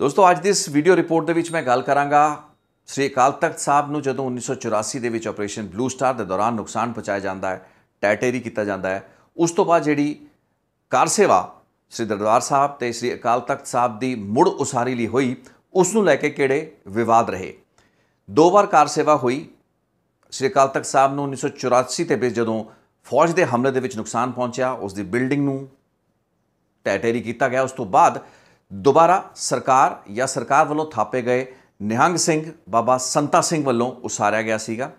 ਦੋਸਤੋ ਅੱਜ ਦੀ ਇਸ ਵੀਡੀਓ ਰਿਪੋਰਟ ਦੇ ਵਿੱਚ ਮੈਂ ਗੱਲ ਕਰਾਂਗਾ ਸ੍ਰੀ ਅਕਾਲ ਤਖਤ ਸਾਹਿਬ ਨੂੰ ਜਦੋਂ 1984 ਦੇ ਵਿੱਚ ਆਪਰੇਸ਼ਨ ਬਲੂ ਸਟਾਰ ਦੇ ਦੌਰਾਨ ਨੁਕਸਾਨ ਪਹੁੰਚਾਇਆ ਜਾਂਦਾ ਹੈ ਟੈਟੇਰੀ ਕੀਤਾ ਜਾਂਦਾ ਹੈ ਉਸ ਤੋਂ ਬਾਅਦ ਜਿਹੜੀ ਕਾਰ ਸੇਵਾ ਸ੍ਰੀ ਦਰਬਾਰ ਸਾਹਿਬ ਤੇ ਸ੍ਰੀ ਅਕਾਲ ਤਖਤ ਸਾਹਿਬ ਦੀ ਮੁੜ ਉਸਾਰੀ ਲਈ ਹੋਈ ਉਸ ਨੂੰ ਲੈ ਕੇ ਕਿਹੜੇ ਵਿਵਾਦ ਰਹੇ ਦੋ ਵਾਰ ਕਾਰ ਸੇਵਾ ਹੋਈ ਸ੍ਰੀ ਅਕਾਲ ਤਖਤ ਸਾਹਿਬ ਨੂੰ 1984 ਤੇ ਵਿੱਚ ਜਦੋਂ ਫੌਜ ਦੇ ਹਮਲੇ ਦੇ ਵਿੱਚ ਨੁਕਸਾਨ ਪਹੁੰਚਿਆ ਉਸ ਦੀ ਬਿਲਡਿੰਗ ਨੂੰ ਟੈਟੇਰੀ ਕੀਤਾ ਗਿਆ ਉਸ ਤੋਂ ਬਾਅਦ ਦੁਬਾਰਾ ਸਰਕਾਰ ਜਾਂ ਸਰਕਾਰ ਵੱਲੋਂ ਥਾਪੇ ਗਏ ਨਿਹੰਗ ਸਿੰਘ ਬਾਬਾ ਸੰਤਾ ਸਿੰਘ ਵੱਲੋਂ ਉਸਾਰਿਆ ਗਿਆ ਸੀਗਾ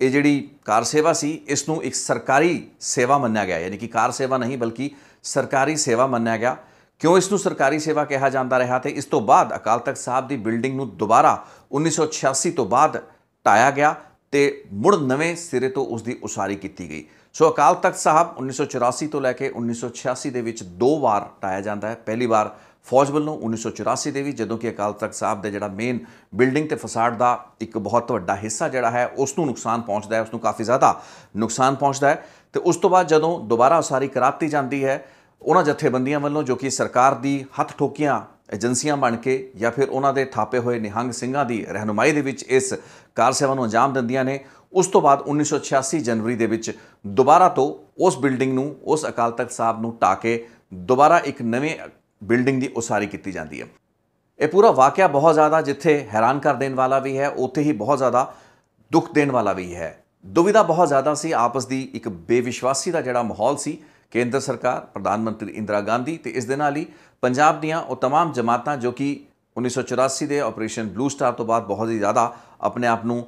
ਇਹ ਜਿਹੜੀ ਕਾਰ ਸੇਵਾ ਸੀ ਇਸ ਨੂੰ ਇੱਕ ਸਰਕਾਰੀ ਸੇਵਾ ਮੰਨਿਆ ਗਿਆ ਯਾਨੀ ਕਿ ਕਾਰ ਸੇਵਾ ਨਹੀਂ ਬਲਕਿ ਸਰਕਾਰੀ ਸੇਵਾ ਮੰਨਿਆ ਗਿਆ ਕਿਉਂ ਇਸ ਨੂੰ ਸਰਕਾਰੀ ਸੇਵਾ ਕਿਹਾ ਜਾਂਦਾ ਰਿਹਾ ਤੇ ਇਸ ਤੋਂ ਬਾਅਦ ਅਕਾਲ ਤਖਤ ਸਾਹਿਬ ਦੀ ਬਿਲਡਿੰਗ ਨੂੰ ਦੁਬਾਰਾ 1986 ਤੋਂ ਬਾਅਦ ਟਾਇਆ ਗਿਆ ਤੇ ਮੁੜ ਨਵੇਂ ਸਿਰੇ ਤੋਂ ਉਸ ਦੀ ਉਸਾਰੀ ਕੀਤੀ ਗਈ ਸੋ ਅਕਾਲ ਤਖਤ ਸਾਹਿਬ 1984 ਤੋਂ ਲੈ ਕੇ 1986 ਦੇ ਵਿੱਚ ਦੋ ਵਾਰ ਟਾਇਆ ਜਾਂਦਾ ਹੈ ਪਹਿਲੀ ਵਾਰ ਫੌਜ ਵੱਲੋਂ 1984 ਦੇ ਵਿੱਚ ਜਦੋਂ ਕਿ ਅਕਾਲ ਤਖਤ ਸਾਹਿਬ ਦੇ ਜਿਹੜਾ ਮੇਨ ਬਿਲਡਿੰਗ ਤੇ ਫਸਾਡ ਦਾ ਇੱਕ ਬਹੁਤ ਵੱਡਾ ਹਿੱਸਾ ਜਿਹੜਾ ਹੈ ਉਸ ਨੂੰ ਨੁਕਸਾਨ ਪਹੁੰਚਦਾ ਹੈ ਉਸ ਨੂੰ ਕਾਫੀ ਜ਼ਿਆਦਾ ਨੁਕਸਾਨ ਪਹੁੰਚਦਾ ਹੈ ਤੇ ਉਸ ਤੋਂ ਬਾਅਦ ਜਦੋਂ ਦੁਬਾਰਾ ਉਸਾਰੀ ਕਰਾਤੀ ਜਾਂਦੀ ਹੈ ਉਹਨਾਂ ਜਥੇਬੰਦੀਆਂ ਵੱਲੋਂ ਜੋ ਕਿ ਸਰਕਾਰ ਦੀ ਹੱਥ ਠੋਕੀਆਂ ਏਜੰਸੀਆਂ ਬਣ ਕੇ ਜਾਂ ਫਿਰ ਉਹਨਾਂ ਦੇ ਥਾਪੇ ਹੋਏ ਨਿਹੰਗ ਸਿੰਘਾਂ ਦੀ ਰਹਿਨਮਾਈ ਦੇ ਵਿੱਚ ਇਸ ਕਾਰਸੇਵਾ ਨੂੰ ਅੰਜਾਮ ਦਿੰਦੀਆਂ ਨੇ ਉਸ ਤੋਂ ਬਾਅਦ 1986 ਜਨਵਰੀ ਦੇ ਵਿੱਚ ਦੁਬਾਰਾ ਤੋਂ ਉਸ ਬਿਲਡਿੰਗ ਨੂੰ ਉਸ ਅਕਾਲ ਤਖਤ ਸਾਹਿਬ ਨੂੰ ਟਾਕੇ ਕੇ ਦੁਬਾਰਾ ਇੱਕ ਨਵੇਂ ਬਿਲਡਿੰਗ ਦੀ ਉਸਾਰੀ ਕੀਤੀ ਜਾਂਦੀ ਹੈ ਇਹ ਪੂਰਾ ਵਾਕਿਆ ਬਹੁਤ ਜ਼ਿਆਦਾ ਜਿੱਥੇ ਹੈਰਾਨ ਕਰ ਦੇਣ ਵਾਲਾ ਵੀ ਹੈ ਉੱਥੇ ਹੀ ਬਹੁਤ ਜ਼ਿਆਦਾ ਦੁੱਖ ਦੇਣ ਵਾਲਾ ਵੀ ਹੈ ਦੁਵਿਧਾ ਬਹੁਤ ਜ਼ਿਆਦਾ ਸੀ ਆਪਸ ਦੀ ਇੱਕ ਬੇਵਿਸ਼ਵਾਸੀ ਦਾ ਜਿਹੜਾ ਮਾਹੌਲ ਸੀ ਕੇਂਦਰ ਸਰਕਾਰ ਪ੍ਰਧਾਨ ਮੰਤਰੀ ਇੰਦਰਾ ਗਾਂਧੀ ਤੇ ਇਸ ਦੇ ਨਾਲ ਹੀ ਪੰਜਾਬ ਦੀਆਂ ਉਹ तमाम ਜਮਾਤਾਂ ਜੋ ਕਿ 1984 ਦੇ ਆਪਰੇਸ਼ਨ ਬਲੂ ਸਟਾਰ ਤੋਂ ਬਾਅਦ ਬਹੁਤ ਹੀ ਜ਼ਿਆਦਾ ਆਪਣੇ ਆਪ ਨੂੰ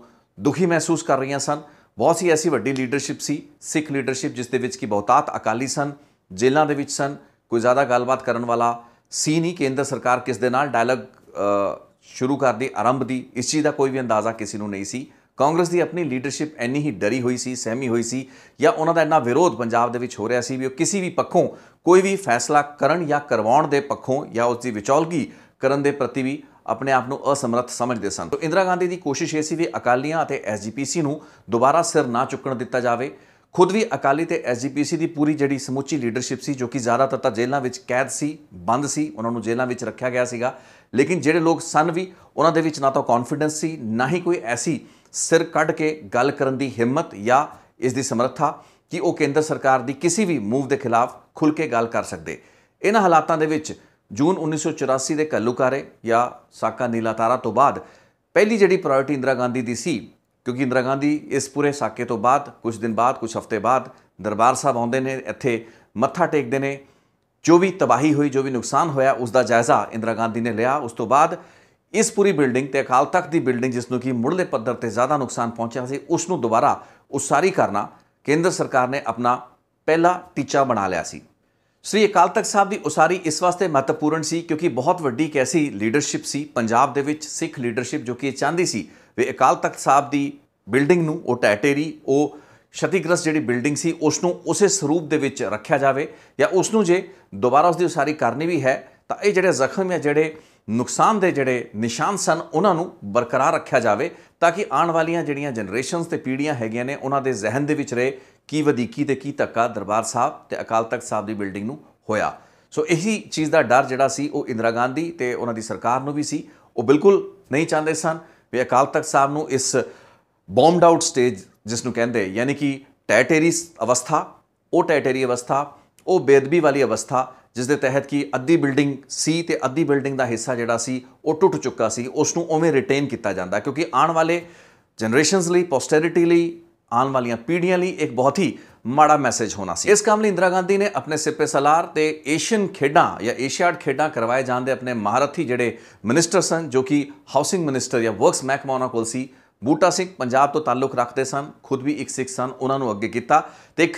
ਦੁਖੀ ਮਹਿਸੂਸ ਕਰ ਰਹੀਆਂ ਸਨ ਬਹੁਤ ਸੀ ਐਸੀ ਵੱਡੀ ਲੀਡਰਸ਼ਿਪ ਸੀ ਸਿੱਖ ਲੀਡਰਸ਼ਿਪ ਜਿਸ ਦੇ ਵਿੱਚ ਕੀ ਬਹੁਤਾਤ ਅਕਾਲੀ ਸਨ ਜੇਲ੍ਹਾਂ ਦੇ ਵਿੱਚ ਸਨ ਕੋਈ ਜ਼ਿਆਦਾ ਗੱਲਬਾਤ ਕਰਨ ਵਾਲਾ ਸੀ ਨਹੀਂ ਕੇਂਦਰ ਸਰਕਾਰ ਕਿਸ ਦੇ ਨਾਲ ਡਾਇਲੌਗ ਸ਼ੁਰੂ ਕਰਦੀ ਆਰੰਭ ਦੀ ਇਸ ਚੀਜ਼ ਦਾ ਕੋਈ ਵੀ ਅੰਦਾਜ਼ਾ ਕਿਸੇ ਨੂੰ ਨਹੀਂ ਸੀ ਕਾਂਗਰਸ ਦੀ ਆਪਣੀ ਲੀਡਰਸ਼ਿਪ ਐਨੀ ਹੀ ਡਰੀ ਹੋਈ ਸੀ ਸਹਿਮੀ ਹੋਈ ਸੀ ਜਾਂ ਉਹਨਾਂ ਦਾ ਇੰਨਾ ਵਿਰੋਧ ਪੰਜਾਬ ਦੇ ਵਿੱਚ ਹੋ ਰਿਹਾ ਸੀ ਵੀ ਉਹ ਕਿਸੇ ਵੀ ਪੱਖੋਂ ਕੋਈ ਵੀ ਫੈਸਲਾ ਕਰਨ ਜਾਂ ਕਰਵਾਉਣ ਦੇ ਪੱਖੋਂ ਜਾਂ ਉਸ ਦੀ ਵਿਚੋਲਗੀ ਕਰਨ ਦੇ ਪ੍ਰਤੀ ਵੀ ਆਪਣੇ ਆਪ ਨੂੰ ਅਸਮਰੱਥ ਸਮਝਦੇ ਸਨ ਤੋਂ ਇੰਦਰਾ ਗਾਂਧੀ ਦੀ ਕੋਸ਼ਿਸ਼ ਇਹ ਸੀ ਵੀ ਅਕਾਲੀਆਂ ਅਤੇ ਐਸਜੀਪੀਸੀ ਨੂੰ ਦੁਬਾਰਾ ਸਿਰ ਨਾ ਚੁੱਕਣ ਦਿੱਤਾ ਜਾਵੇ ਖੁਦ ਵੀ ਅਕਾਲੀ ਤੇ ਐਸਜੀਪੀਸੀ ਦੀ ਪੂਰੀ ਜਿਹੜੀ ਸਮੁੱਚੀ ਲੀਡਰਸ਼ਿਪ ਸੀ ਜੋ ਕਿ ਜ਼ਿਆਦਾਤਰ ਤਾਂ ਜੇਲ੍ਹਾਂ ਵਿੱਚ ਕੈਦ ਸੀ ਬੰਦ ਸੀ ਉਹਨਾਂ ਨੂੰ ਜੇਲ੍ਹਾਂ ਵਿੱਚ ਰੱਖਿਆ ਗਿਆ ਸੀਗਾ ਲੇਕਿਨ ਜਿਹੜੇ ਲੋਕ ਸਨ ਵੀ ਉਹਨਾਂ ਦੇ ਵਿੱਚ ਨਾ ਤਾਂ ਕੌਨਫੀਡੈਂਸ ਸੀ ਨਾ ਹੀ ਕੋਈ ਐਸੀ ਸਿਰ ਕੱਢ ਕੇ ਗੱਲ ਕਰਨ ਦੀ ਹਿੰਮਤ ਜਾਂ ਇਸ ਦੀ ਸਮਰੱਥਾ ਕਿ ਉਹ ਕੇਂਦਰ ਸਰਕਾਰ ਦੀ ਕਿਸੇ ਵੀ ਮੂਵ ਦੇ ਖਿਲਾਫ ਖੁੱਲ ਕੇ ਗੱਲ ਕਰ ਸਕਦੇ ਇਹਨਾਂ ਹਾਲਾਤਾਂ ਦੇ ਵਿੱਚ ਜੂਨ 1984 ਦੇ ਕੱਲੂਕਾਰੇ ਜਾਂ ਸਾਕਾ ਨੀਲਾ ਤਾਰਾ ਤੋਂ ਬਾਅਦ ਪਹਿਲੀ ਜਿਹੜੀ ਪ੍ਰਾਇੋਰਟੀ ਇੰਦਰਾ ਗਾਂਧੀ ਦੀ ਸੀ ਕਿਉਂਕਿ ਇੰਦਰਾ ਗਾਂਧੀ ਇਸ ਪੂਰੇ ਸਾਕੇ ਤੋਂ ਬਾਅਦ ਕੁਝ ਦਿਨ ਬਾਅਦ ਕੁਝ ਹਫ਼ਤੇ ਬਾਅਦ ਦਰਬਾਰ ਸਾਹਿਬ ਆਉਂਦੇ ਨੇ ਇੱਥੇ ਮੱਥਾ ਟੇਕਦੇ ਨੇ ਜੋ ਵੀ ਤਬਾਹੀ ਹੋਈ ਜੋ ਵੀ ਨੁਕਸਾਨ ਹੋਇਆ ਉਸ ਦਾ ਜਾਇਜ਼ਾ ਇੰਦਰਾ ਗਾਂਧੀ ਨੇ ਲਿਆ ਉਸ ਤੋਂ ਬਾਅਦ ਇਸ ਪੂਰੀ ਬਿਲਡਿੰਗ ਤੇ ਅਕਾਲ ਤਖਤ ਦੀ ਬਿਲਡਿੰਗ ਜਿਸ ਨੂੰ ਕੀ ਮੁੱਢਲੇ ਪੱਧਰ ਤੇ ਜ਼ਿਆਦਾ ਨੁਕਸਾਨ ਪਹੁੰਚਿਆ ਸੀ ਉਸ ਨੂੰ ਦੁਬਾਰਾ ਉਸਾਰੀ ਕਰਨਾ ਕੇਂਦਰ ਸਰਕਾਰ ਨੇ ਆਪਣਾ ਪਹਿਲਾ ਟੀਚਾ ਬਣਾ ਲਿਆ ਸੀ ਸ੍ਰੀ ਅਕਾਲ ਤਖਤ ਸਾਹਿਬ ਦੀ ਉਸਾਰੀ ਇਸ ਵਾਸਤੇ ਮਹੱਤਵਪੂਰਨ ਸੀ ਕਿਉਂਕਿ ਬਹੁਤ ਵੱਡੀ ਕੈਸੀ ਲੀਡਰਸ਼ਿਪ ਸੀ ਪੰਜਾਬ ਦੇ ਵਿੱਚ ਸਿੱਖ ਲੀਡਰਸ਼ਿਪ ਜੋ ਕਿ ਚਾਹੁੰਦੀ ਸੀ ਵੀ ਅਕਾਲ ਤਖਤ ਸਾਹਿਬ ਦੀ ਬਿਲਡਿੰਗ ਨੂੰ ਉਹ ਟੈਟੇਰੀ ਉਹ ਸ਼ਤੀਗ੍ਰਸ ਜਿਹੜੀ ਬਿਲਡਿੰਗ ਸੀ ਉਸ ਨੂੰ ਉਸੇ ਸਰੂਪ ਦੇ ਵਿੱਚ ਰੱਖਿਆ ਜਾਵੇ ਜਾਂ ਉਸ ਨੂੰ ਜੇ ਦੁਬਾਰਾ ਉਸ ਦੀ ਉਸਾਰੀ ਕਰਨੀ ਵੀ ਹੈ ਤਾਂ ਇਹ ਜਿਹੜੇ ਜ਼ਖਮ ਜਾਂ ਜਿਹੜੇ ਨੁਕਸਾਨ ਦੇ ਜਿਹੜੇ ਨਿਸ਼ਾਨ ਸਨ ਉਹਨਾਂ ਨੂੰ ਬਰਕਰਾਰ ਰੱਖਿਆ ਜਾਵੇ ਤਾਂ ਕਿ ਆਉਣ ਵਾਲੀਆਂ ਜਿਹੜੀਆਂ ਜਨਰੇਸ਼ਨਸ ਤੇ ਪੀੜ੍ਹੀਆਂ ਹੈਗੀਆਂ ਨੇ ਉਹਨਾਂ ਦੇ ਜ਼ਿਹਨ ਦੇ ਵਿੱਚ ਰਹੇ ਕੀ ਵਧੀਕੀ ਤੇ ਕੀ ਤੱਕਾ ਦਰਬਾਰ ਸਾਹਿਬ ਤੇ ਅਕਾਲ ਤਖਤ ਸਾਹਿਬ ਦੀ ਬਿਲਡਿੰਗ ਨੂੰ ਹੋਇਆ ਸੋ ਇਹੀ ਚੀਜ਼ ਦਾ ਡਰ ਜਿਹੜਾ ਸੀ ਉਹ ਇੰਦਰਾ ਗਾਂਧੀ ਤੇ ਉਹਨਾਂ ਦੀ ਸਰਕਾਰ ਨੂੰ ਵੀ ਸੀ ਉਹ ਬਿਲਕੁਲ ਨਹੀਂ ਚਾਹੁੰਦੇ ਸਨ ਵੀ ਅਕਾਲ ਤਖਤ ਸਾਹਿਬ ਨੂੰ ਇਸ ਬੌਮਡ ਆਊਟ ਸਟੇਜ ਜਿਸ ਨੂੰ ਕਹਿੰਦੇ ਯਾਨੀ ਕਿ ਟੈਟੇਰੀ ਅਵਸਥਾ ਉਹ ਟੈਟੇਰੀ ਅਵਸਥਾ ਉਹ ਬੇਦਬੀ ਵਾਲੀ ਅਵਸਥਾ ਜਿਸ ਦੇ ਤਹਿਤ ਕਿ ਅੱਧੀ ਬਿਲਡਿੰਗ ਸੀ ਤੇ ਅੱਧੀ ਬਿਲਡਿੰਗ ਦਾ ਹਿੱਸਾ ਜਿਹੜਾ ਸੀ ਉਹ ਟੁੱਟ ਚੁੱਕਾ ਸੀ ਉਸ ਨੂੰ ਉਵੇਂ ਰਿਟੇਨ ਕੀਤਾ ਜਾਂਦਾ ਕਿਉਂਕਿ ਆਉਣ ਵਾਲੇ ਜਨਰੇਸ਼ਨਸ ਲਈ ਪੋਸਟੈਰਿਟੀ ਲਈ ਆਉਣ ਵਾਲੀਆਂ ਪੀੜ੍ਹੀਆਂ ਲਈ ਇੱਕ ਬਹੁਤ ਹੀ ਮਾੜਾ ਮੈਸੇਜ ਹੋਣਾ ਸੀ ਇਸ ਕੰਮ ਲਈ ਇੰਦਰਾ ਗਾਂਧੀ ਨੇ ਆਪਣੇ ਸਿੱਪੇ ਸਲਾਰ ਤੇ ਏਸ਼ੀਅਨ ਖੇਡਾਂ ਜਾਂ ਏਸ਼ੀਆਡ ਖੇਡਾਂ ਕਰਵਾਏ ਜਾਂਦੇ ਆਪਣੇ ਮਹਾਰਥੀ ਜਿਹੜੇ ਮਿਨਿਸਟਰ ਸਨ ਜੋ ਕਿ ਹਾਊਸਿੰਗ ਮਿਨਿਸਟਰ ਜਾਂ ਵਰਕਸ ਮਹਿਕਮਾ ਉਹਨਾਂ ਕੋਲ ਸੀ ਬੂਟਾ ਸਿੰਘ ਪੰਜਾਬ ਤੋਂ ਤਾਲੁਕ ਰੱਖਦੇ ਸਨ ਖੁਦ ਵੀ ਇੱਕ ਸਿੱਖ ਸਨ ਉਹਨਾਂ ਨੂੰ ਅੱਗੇ ਕੀਤਾ ਤੇ ਇੱਕ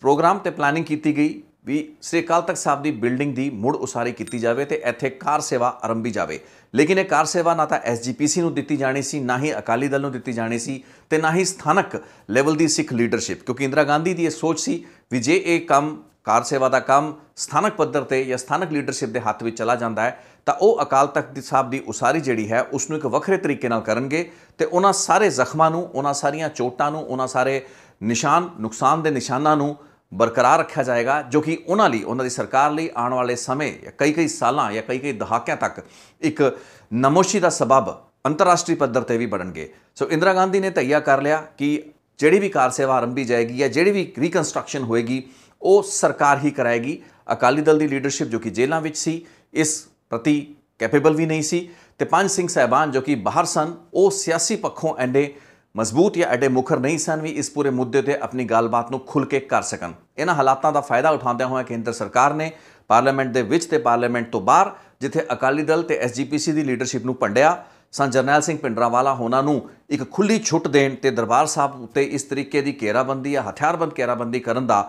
ਪ੍ਰੋਗਰਾਮ ਤੇ ਪਲੈਨਿੰਗ ਕੀਤੀ ਗਈ ਵੀ ਸ੍ਰੀ ਅਕਾਲ ਤਖਤ ਸਾਹਿਬ ਦੀ ਬਿਲਡਿੰਗ ਦੀ ਮੁੜ ਉਸਾਰੀ ਕੀਤੀ ਜਾਵੇ ਤੇ ਇੱਥੇ ਕਾਰ ਸੇਵਾ ਆਰੰਭੀ ਜਾਵੇ ਲੇਕਿਨ ਇਹ ਕਾਰ ਸੇਵਾ ਨਾ ਤਾਂ ਐਸਜੀਪੀਸੀ ਨੂੰ ਦਿੱਤੀ ਜਾਣੀ ਸੀ ਨਾ ਹੀ ਅਕਾਲੀ ਦਲ ਨੂੰ ਦਿੱਤੀ ਜਾਣੀ ਸੀ ਤੇ ਨਾ ਹੀ ਸਥਾਨਕ ਲੈਵਲ ਦੀ ਸਿੱਖ ਲੀਡਰਸ਼ਿਪ ਕਿਉਂਕਿ ਇੰਦਰਾ ਗਾਂਧੀ ਦੀ ਇਹ ਸੋਚ ਸੀ ਵੀ ਜੇ ਇਹ ਕੰਮ ਕਾਰ ਸੇਵਾ ਦਾ ਕੰਮ ਸਥਾਨਕ ਪੱਧਰ ਤੇ ਜਾਂ ਸਥਾਨਕ ਲੀਡਰਸ਼ਿਪ ਦੇ ਹੱਥ ਵਿੱਚ ਚਲਾ ਜਾਂਦਾ ਹੈ ਤਾਂ ਉਹ ਅਕਾਲ ਤਖਤ ਦੀ ਸਾਹਿਬ ਦੀ ਉਸਾਰੀ ਜਿਹੜੀ ਹੈ ਉਸ ਨੂੰ ਇੱਕ ਵੱਖਰੇ ਤਰੀਕੇ ਨਾਲ ਕਰਨਗੇ ਤੇ ਉਹਨਾਂ ਸਾਰੇ ਜ਼ਖਮਾਂ ਨੂੰ ਉਹਨਾਂ ਸਾਰੀਆਂ ਚੋਟਾਂ ਨੂੰ ਉਹਨਾਂ ਸਾਰੇ ਨਿਸ਼ਾਨ ਨੁਕਸਾਨ ਦੇ ਨਿਸ਼ਾਨਾਂ ਨੂੰ ਬਰਕਰਾਰ ਰੱਖਿਆ ਜਾਏਗਾ ਜੋ ਕਿ ਉਹਨਾਂ ਲਈ ਉਹਨਾਂ ਦੀ ਸਰਕਾਰ ਲਈ ਆਉਣ ਵਾਲੇ ਸਮੇਂ ਜਾਂ ਕਈ ਕਈ ਸਾਲਾਂ ਜਾਂ ਕਈ ਕਈ ਦਹਾਕਿਆਂ ਤੱਕ ਇੱਕ ਨਮੋਸ਼ੀ ਦਾ ਸਬਬ ਅੰਤਰਰਾਸ਼ਟਰੀ ਪੱਧਰ ਤੇ ਵੀ ਬਣਨਗੇ ਸੋ ਇੰਦਰਾ ਗਾਂਧੀ ਨੇ ਤਈਆ ਕਰ ਲਿਆ ਕਿ ਜਿਹੜੀ ਵੀ ਕਾਰ ਸੇਵਾ ਆਰੰਭੀ ਜਾਏਗੀ ਜਾਂ ਜਿਹੜੀ ਵੀ ਰੀਕਨਸਟਰਕਸ਼ਨ ਹੋਏਗੀ ਉਹ ਸਰਕਾਰ ਹੀ ਕਰਾਏਗੀ ਅਕਾਲੀ ਦਲ ਦੀ ਲੀਡਰਸ਼ਿਪ ਜੋ ਕਿ ਜੇਲ੍ਹਾਂ ਵਿੱਚ ਸੀ ਇਸ ਪ੍ਰਤੀ ਕੈਪੇਬਲ ਵੀ ਨਹੀਂ ਸੀ ਤੇ ਪੰਜ ਸਿੰਘ ਸਹਿਬਾਨ ਜੋ ਕਿ ਬਾਹਰ ਸਨ ਉਹ ਸਿਆਸੀ ਪੱਖੋਂ ਐਂਡੇ ਮਜ਼ਬੂਤ ਜਾਂ ਐਡੇ ਮੁਖਰ ਨਹੀਂ ਸਨ ਵੀ ਇਸ ਪੂਰੇ ਮੁੱਦੇ ਤੇ ਆਪਣੀ ਗੱਲਬਾਤ ਨੂੰ ਖੁੱਲ ਕੇ ਕਰ ਸਕਣ ਇਹਨਾਂ ਹਾਲਾਤਾਂ ਦਾ ਫਾਇਦਾ ਉਠਾਉਂਦਿਆਂ ਹੋਇਆ ਕੇਂਦਰ ਸਰਕਾਰ ਨੇ ਪਾਰਲੀਮੈਂਟ ਦੇ ਵਿੱਚ ਤੇ ਪਾਰਲੀਮੈਂਟ ਤੋਂ ਬਾਹਰ ਜਿੱਥੇ ਅਕਾਲੀ ਦਲ ਤੇ ਐਸਜੀਪੀਸੀ ਦੀ ਲੀਡਰਸ਼ਿਪ ਨੂੰ ਪੰਡਿਆ ਸੰ ਜਰਨੈਲ ਸਿੰਘ ਪਿੰਡਰਾਵਾਲਾ ਹੋਣਾ ਨੂੰ ਇੱਕ ਖੁੱਲੀ ਛੁੱਟ ਦੇਣ ਤੇ ਦਰਬਾਰ ਸਾਹਿਬ ਉੱਤੇ ਇਸ ਤਰੀਕੇ ਦੀ ਘੇਰਾਬੰਦੀ ਜਾਂ ਹਥਿਆਰਬੰਦ ਘੇਰਾਬੰਦੀ ਕਰਨ ਦਾ